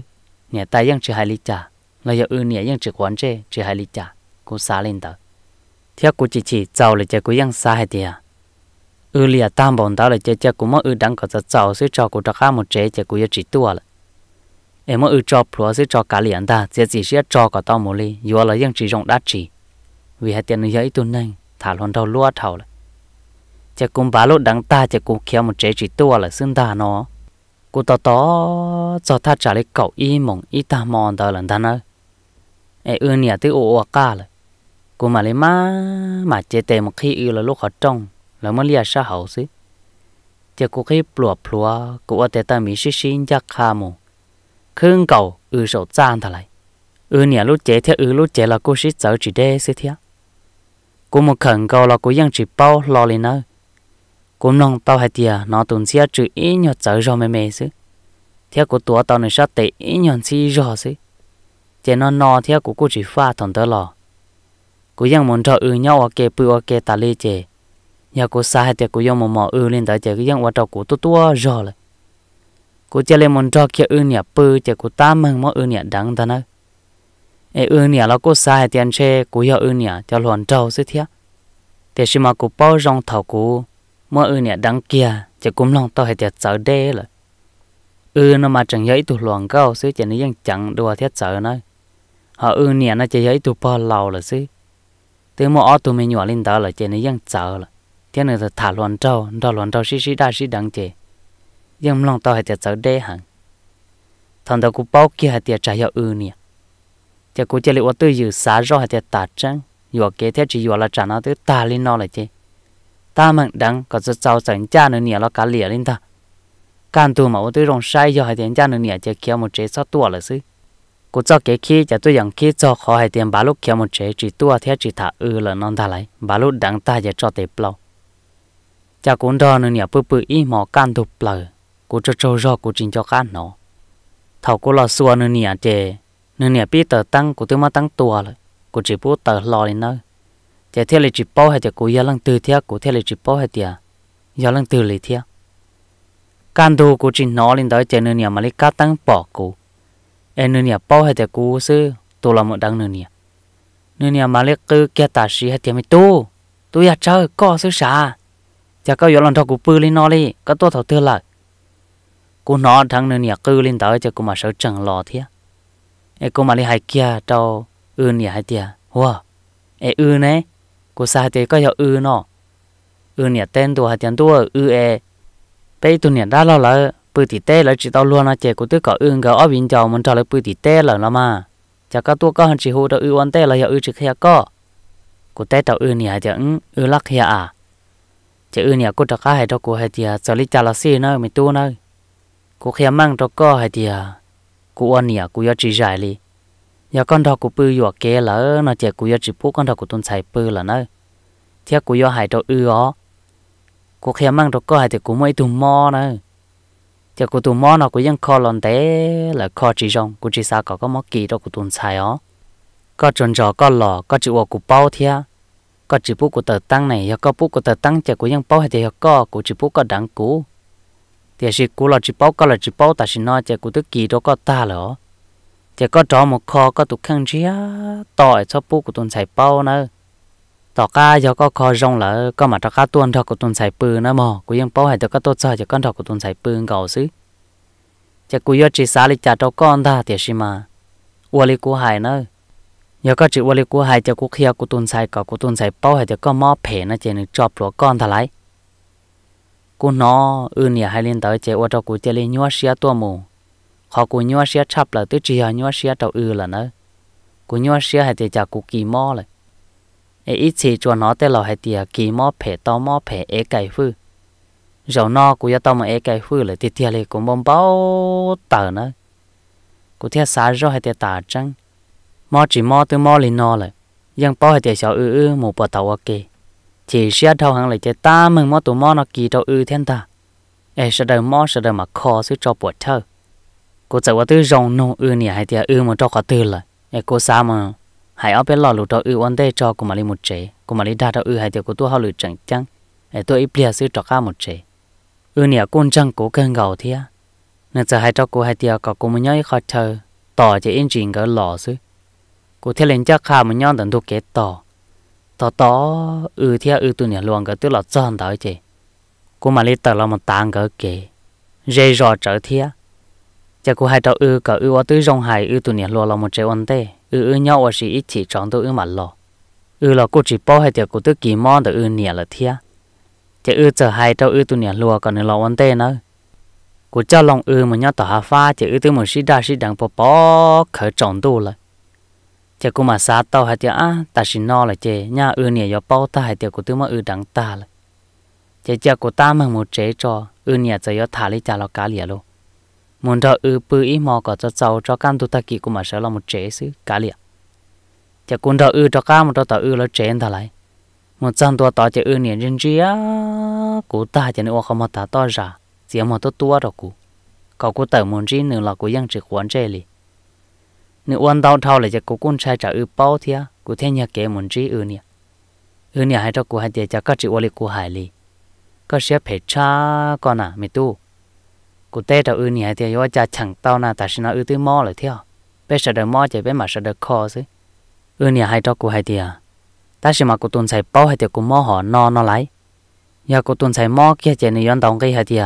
nhà ta vẫn chỉ hai ly trà là giờ ư nhà vẫn chỉ quan chê chỉ hai ly trà cú xá lên tới theo cô chỉ chỉ cháu là chơi cô yang sai thì à ư lìa tam bọn tao là chơi chơi cô mà ư đang có cho cháu sẽ cho cô cho khá một chế chơi cô chỉ tua là em mà ư cho pro sẽ cho cả liền ta chỉ chỉ sẽ cho cả tao một ly vừa là yang chỉ rộng đắt chỉ vì hai tiền như vậy tuần này thả luôn đầu lúa thầu là chơi cô bá lốt đắng ta chơi cô kéo một chế chỉ tua là xương ta nó cô to to cho ta trả lại cậu y mong y ta mòn tao lần ta nữa em ư nhà tới ồ cả là cô mà lấy má mà chế tệ một khi là lúc họ trông là mới lia sa hậu xí chế cô khi plua plua cô ở tệ ta mỹ xí xí chắc khá mù khương cầu ư sầu chan thà lại ư nhà lúc chế thế ư lúc chế là cô xí chở chỉ đê xí thế cô một khẩn cầu là cô ยัง chỉ bao lo lên nữa cô nong tao hay tiề nó tồn xia chữ ít nhọ chở rồi mềm mềm xí thế cô tua tao này sát tệ ít nhọn xí rồi xí chế nó no thế cô chỉ pha thằng tớ กูยังมันจะอือเนาะว่าเกปือว่าเกตาลีเจอยากกูสาเหตุกูยังมันมออือเล่นแต่เจกูยังว่าจะกูตัวตัวรอเลยกูจะเล่นมันจะเกอือเนี่ยปือเจกูตามมึงมออือเนี่ยดังท่านะ เออือเนี่ยแล้วกูสาเหตุเช่กูอยากอือเนี่ยจะหลอนเจ้าสิเทียแต่ชิมากูเป้ารองเท้ากูมออือเนี่ยดังเกียจะกุมลองต่อให้จะเจอเด้เลยอือน่ะมาจังยัยตุหลวงเก้าซื้อจะนี่ยังจังดัวเทียเจอนะ họ ư nè nó chỉ giấy tụ bò lầu là xí từ mà ở tụi mình nhỏ lên đó là chơi này vẫn chờ là thế này là thả loạn trâu đào loạn trâu xí xí đa xí đằng chơi nhưng lòng tao hay chơi chờ đế hẳn thằng tao cũng bao kia hay chơi chạy vào ư nè chơi cũng chơi lại tự dự xả rõ hay chơi tạt trắng vừa kế thế chỉ vừa là trả nó tới ta lên nó là chơi ta mặn đắng có sự cháu sẵn cha nữa nè nó cá lìa lên ta càng tụi mà tôi rong sai giờ hay tiền cha nữa nè chơi kia một chế sót tua là xí. กูจอกเกขี้จะตัวอย่างขี้จอกขอให้เตรียมบาลุเขียวมันเฉยจีตัวเทียจีถาเออละนอนตาไหลบาลุดังตาจะจอเตเปล่าจากกูดอนเนี่ยปื้อปื้ออีหมอการถูกเปล่ากูจะโจรอกูจริงจอการเนาะเท่ากูรอสัวเนี่ยเจเนี่ยปีเตอตั้งกูตัวมาตั้งตัวเลยกูจีพูดเตอรอเลยเนาะเจเทียเลยจีป้อให้เจกูยาลังตือเทียกูเทียเลยจีป้อให้เตียยาลังตือเลยเทียการดูกูจริงเนาะลินได้เจเนี่ยมาลิกาตั้งปอกกูเอเนเนี่ยป้าให้แต่กูซื้อตัวละหมดดังเนเนียเนเนียมาเล็กกือแกตาชีให้เตียม่ตู้ตัวอยากเจ้าก็ซื้อชาจะก็ย้อนหลังทอกูปืนเลยนอลีก็ตัวเถาเท่อไละกูนอนทั้งเนเนียกูเลินต่อจะกูมาเสืจังรอเทียเอกูมาเลยหายเกียเจ้าอื่นเนี่ยให้เตียว้าเออื่น่ยกูสาเตก็อย่าอื่นเนาะอื่นเนี่ยเต้นตัวหายเตียนตัวอื่นเอไปตัวเนี่ยได้แล้วเละ bự thì tê là chỉ tao luôn là trẻ của tôi có ương cái ở bên chào mình trả là bự thì tê là nó mà chả có tôi có hàng chỉ hô tao ư ăn tê là hiệu ư chỉ khía có của tê tao ư nhà chẳng ư lắc hiệu à chỉ ư nhà cô tao cá hay đâu cô hay tiệt xử lý trả là xí nó mình tu nó cô khía mang đâu có hay tiệt cô ăn nhà cô yêu chỉ giải li giờ con đó của bự yêu kế là nó trẻ cô yêu chỉ bố con đó của tôi xài bự là nó thiệt cô yêu hay đâu ư ó cô khía mang đâu có hay tiệt cô mới tu mò nữa thì cô tụ mò nó cũng vẫn khó lần thế là khó chỉ trong, cô chỉ sao có có mò kỳ đó cô tụ xài ó có chuẩn rõ có lò có chữ chịu cụ bao thia có chữ bút của tờ tăng này hoặc có bút của tờ tăng thì cũng vẫn bao hay thì hoặc có cô chịu bút có đẳng cũ thì chỉ cũ là chịu bao có là chịu bao ta chỉ nói thì cô tức kỳ đó có ta lỡ thì có trò một kho có tụ khăn chia tỏi cho bút của tụ xài bao nữa tỏ cá giờ có rong là có mà tỏ cá tuôn thọ của tuôn xài pư nó mò cũng yên bảo hay tỏ cá tốt sao cho con thọ của tuôn xài pư gạo xứ chắc cũng yêu chỉ xả lịch trả cho con ta thì xí mà ua lý của hải nó chỉ ua lý của hải cho cũng kia của tuôn xài cỏ của tuôn xài bảo hay cho con mò phê nó chỉ được chọp lúa con thà lại cô nó ư nhà hay lên tới chế ua cho cũng chế nhua xía tua mù họ cũng nhua xía chập là tới chỉ nhua xía trâu ư là nó cũng nhua xía hay thì chả cũng kỳ mò lại e ít chỉ cho nó tới lò hay tiề à, kỳ mò phê to mò phê e cái hư rồi nó cũng cũng 要 tao mà e cái hư là tiề tiề này cũng bông bao tờ nữa cũng theo sáng rồi hay tiề tả trăng mò chỉ mò từ mò lên nó rồi. bao hay tiề xào ư ư một bờ tàu ok chỉ xia thâu hàng lại tiề ta mừng mò tụ mò nó kỳ tàu ư thiên ta e sợ đời mò sợ đời mà khó xứ cho bột thơ cô sợ quá tư rồng nô ư nè hay tiề ư một cho khó tư là e cô xa mà hai ở bên lò lụt đó ư ăn đây cho cùng mà đi một chế cùng mà đi đa đó ư hai tiểu của tôi họ lụt chẳng chăng để tôi ít bia sư cho cá một chế ư nè con trăng cố cơn gầu thia nên giờ hai cho cô hai tiểu có cùng mà nhớ khó chờ tỏ cho yên chuyện cái lò sư cô thiết lên chắc khá mà nhớ tận tôi kế tỏ tỏ tỏ ư thia ư tôi nè luôn cái tôi là chọn đó chế cô mà đi tờ là một tang cái kế dễ rõ trở thia chắc cô hai cho ư cả ư ở tư rong hải ư tôi nè luôn là một chế ăn đây ư ư nhau ở chỉ chỉ trong tôi ư mà lo ư là cô chỉ bỏ hay tiệc cô tức kỳ món để ư nhẹ là thia chỉ ư chờ hai cháu ư tôi nhẹ lùa còn nữa lo vấn đề nữa cô cho lòng ư mà nhau tỏ hà pha chỉ ư tôi muốn xí đa xí đằng bỏ bỏ khởi trọng tôi lại chỉ cô mà xa tàu hay tiệc á ta xin no là chỉ nhà ư nhẹ do bỏ ta hay tiệc cô tôi mà ư đằng ta lại chỉ chỉ cô ta mà một chế cho ư nhẹ giờ do thả lấy trả lo cá liền luôn muốn cho ư bự ý mò có cho cháu cho căn tu ta kỳ của mà sẽ là một chế sư cá liệt chỉ cũng cho ư cho cam một cho tao ư là chế ta lại một trăm tuổi tao chỉ ư niệm riêng chia của ta chỉ nên không mà ta to ra chỉ mà tôi tua rồi cụ cậu cụ tự muốn riêng nữa là cụ dân chỉ quan chế li nếu quan đau thao lại chỉ cụ quân sai trả ư bao thia cụ thấy nhà kế muốn riêng ư nè ư nè hay cho cụ hay để cho các chỉ quan li cụ hại li các sẽ phải cha con à mi tu cụ tê đầu ư nhẹ thì yo cha chẳng tao na ta xin nó ư tư mò lại theo bé sợ đời mò chạy bé mà sợ đời khó chứ ư nhẹ hay cho cụ hay thì ta xin mà cụ tuân sai bao hay thì cụ mò họ no nó lấy giờ cụ tuân sai mò kia chạy nơi yon đồng cái hay thì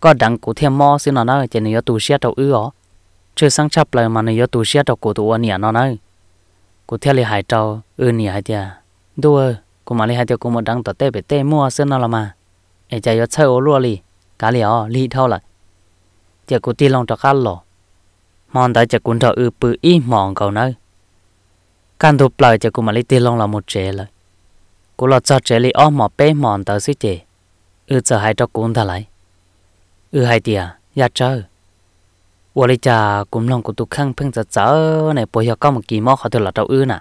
có đặng cụ thêm mò xin nó nói chạy nơi yo tu xe đầu ư ó chưa sang chập lời mà nơi yo tu xe đầu cụ tu ư nhẹ nó nói cụ theo lại hay cho ư nhẹ hay thì đua cụ mà lại hay thì cụ một đặng tao tê bé tê mua xin nó là mà ai chạy yo chơi ô lúa li cá li ó li thâu lại chỉ có tiền lòng cho cá lò mòn tại chỉ cũng cho ư bự mòn cầu nơi căn thục lời chỉ cũng mà lấy lòng là một trẻ lời cô lọt cho trẻ lấy ôm mà bé mòn tới xí trẻ ư giờ hai cho cũng thà lại ư hai tiền ya chơi ủa lấy cha cũng lòng của tôi khăng phăng giờ này bây giờ có một kỳ mò họ thưa là trâu ư nè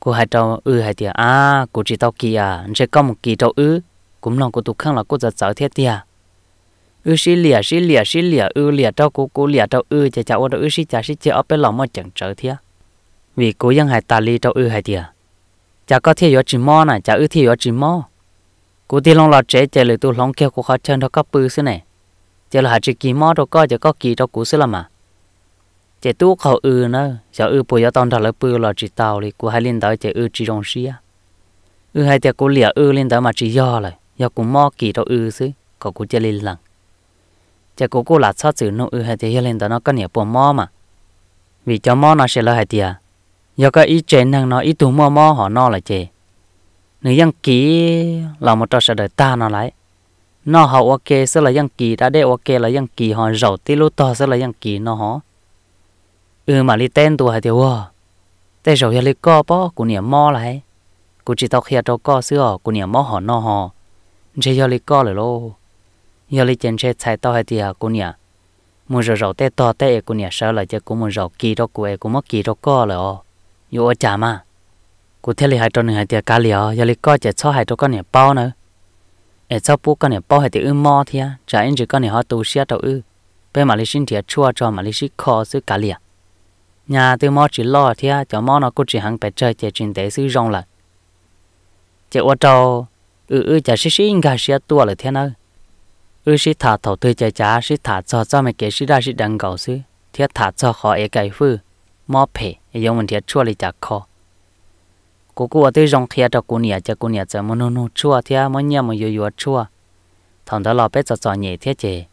cô hai trâu ư hai tiền à cô chỉ tao kỳ à sẽ có một kỳ trâu ư cũng lòng của tôi khăng là cô giờ giờ thế tiền ư xí lìa xí lìa xí lìa ư lìa trâu cú cú lìa trâu ư chả chả ô ư xí chả xí chả ở bên lòng mà chẳng trở thia vì vẫn hay ta li trâu ư hại thia chả có thia yếu chỉ mò này chả ư thia yếu chỉ mò cú đi lòng lọt chế chế lời tu lòng kia cú khó chân đâu có bự xí này chế là hại chỉ kỳ mò đâu có chả có kỳ đâu cú xí là mà chế tu khẩu ư nữa chả ư bùi giờ tòn thật là bự lọt chỉ tao li cú hay liên tới chế ư chỉ rong xí à ư hai thia cú lìa ư liên tới mà chỉ do lại do cú mò kỳ đâu ư xí có cú chế liên lặng chắc cô cô là sao chữ nó ư hay thì hiện lên đó nó có nhiều bộ mò mà vì cho mò nó sẽ là hay tiệt giờ à? cái ý chế năng nó ý tụ mò mò họ nó là chế nữ dân ký là một trò sẽ đời ta nó lại nó họ ok sẽ là dân kỳ đã để ok là dân kỳ họ giàu tí lú to sẽ là dân kỳ nó họ ừ mà li tên tôi hay thì wow tên giàu hiện li co bó của niệm mò lại cô chỉ tao khi tao co xưa của niệm mò họ nó họ chỉ do li co rồi lô giờ lấy chân xe chạy tao hay tiệt hả cô nhỉ mua rồi rau tê to tê cô nhỉ sao lại cho cô muốn rau kỳ đó của cô cũng mất kỳ đó co rồi ó yo ở chả mà cô thế lấy hai tròn hai tiền cá liền, giờ lấy coi chỉ cho hai tròn con nhỉ bao nữa ở sau bố con nhỉ bao hai tiền ư mò thì à, trả anh chỉ con nhỉ họ tu xe tao ư bây mà lấy sinh thì chua cho mà lấy sinh kho xứ cá liền, nhà từ mò chỉ lo thì à, cho mò nó cô chỉ hàng bè chơi chỉ chuyện tế xứ rong là chơi ô tô ư ư chơi xí xí gà xí tua là thế nào ư sĩ thả thầu tư chạy chá sĩ thả cho cho mày kể sĩ ra sĩ đang gạo sư thiết thả cho khó ấy cái phư mò phê yêu mình thiết chua lì chả khó cô cô tư rong khía cho cô nhà cho cô nhà cho mà nô nô chua thiết mà nhà mà yêu yêu chua thằng đó lo bé cho cho nhẹ thiết chè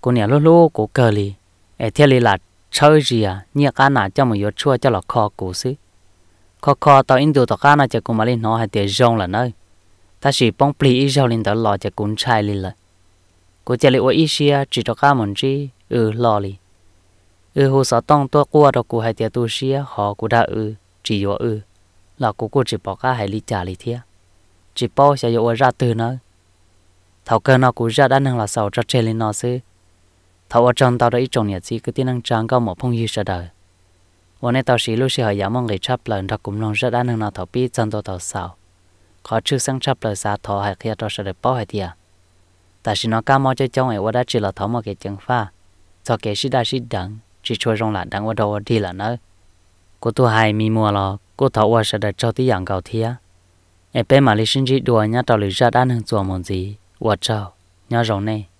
cô nhà lô lô cô cờ lì ấy thiết lì là chơi gì à nhà cá nà cho mà yêu chua cho là khó cô sư khó khó tao in đồ tao cá nà cho cô mà lên nó hay tiền rong là nơi ta chỉ bông pli ít rau lên tao lo cho cô trai lên lại cô chỉ lấy ở Asia chỉ cho cá mòn chi ừ lo li ừ hồ sợ tông tua qua đó cô hay tiệt tu xia họ cô đã ừ chỉ yo ừ là cô cô chỉ bỏ cá hay li trả li thia chỉ bỏ sẽ yo ra từ nó thảo cơ nó cô ra đã năng là sầu cho chơi lên nó xứ thảo ở trong tao đã ít trồng nhà cứ tiếng năng trang cao một phong như sợ đời วันนี้ตอนสิลูกสิหายามองเลยชับเลยรักกลุ่มลงจะด้านหนึ่งนาทอปีจันตัวต่อสาวขอชื่อสังชับเลยสาทอหายเคียตัวเสด็จป้อหายเทียแต่สิน้องก้ามอจะจ้องไอ้ว่าได้จีละท้อมาเกจังฟ้าจอเกสิได้สิดังจีช่วยรองหลานดังว่าดอดีละเนอะกูตัวหายมีมัวหรอกูท้อว่าจะได้เจ้าที่อย่างเก่าเทียไอ้เป็นมาลิชินจีดัวเนี่ยต่อหรือจะด้านหนึ่งจัวมันจีว่าเจ้าเนี่ยรองเนี่ย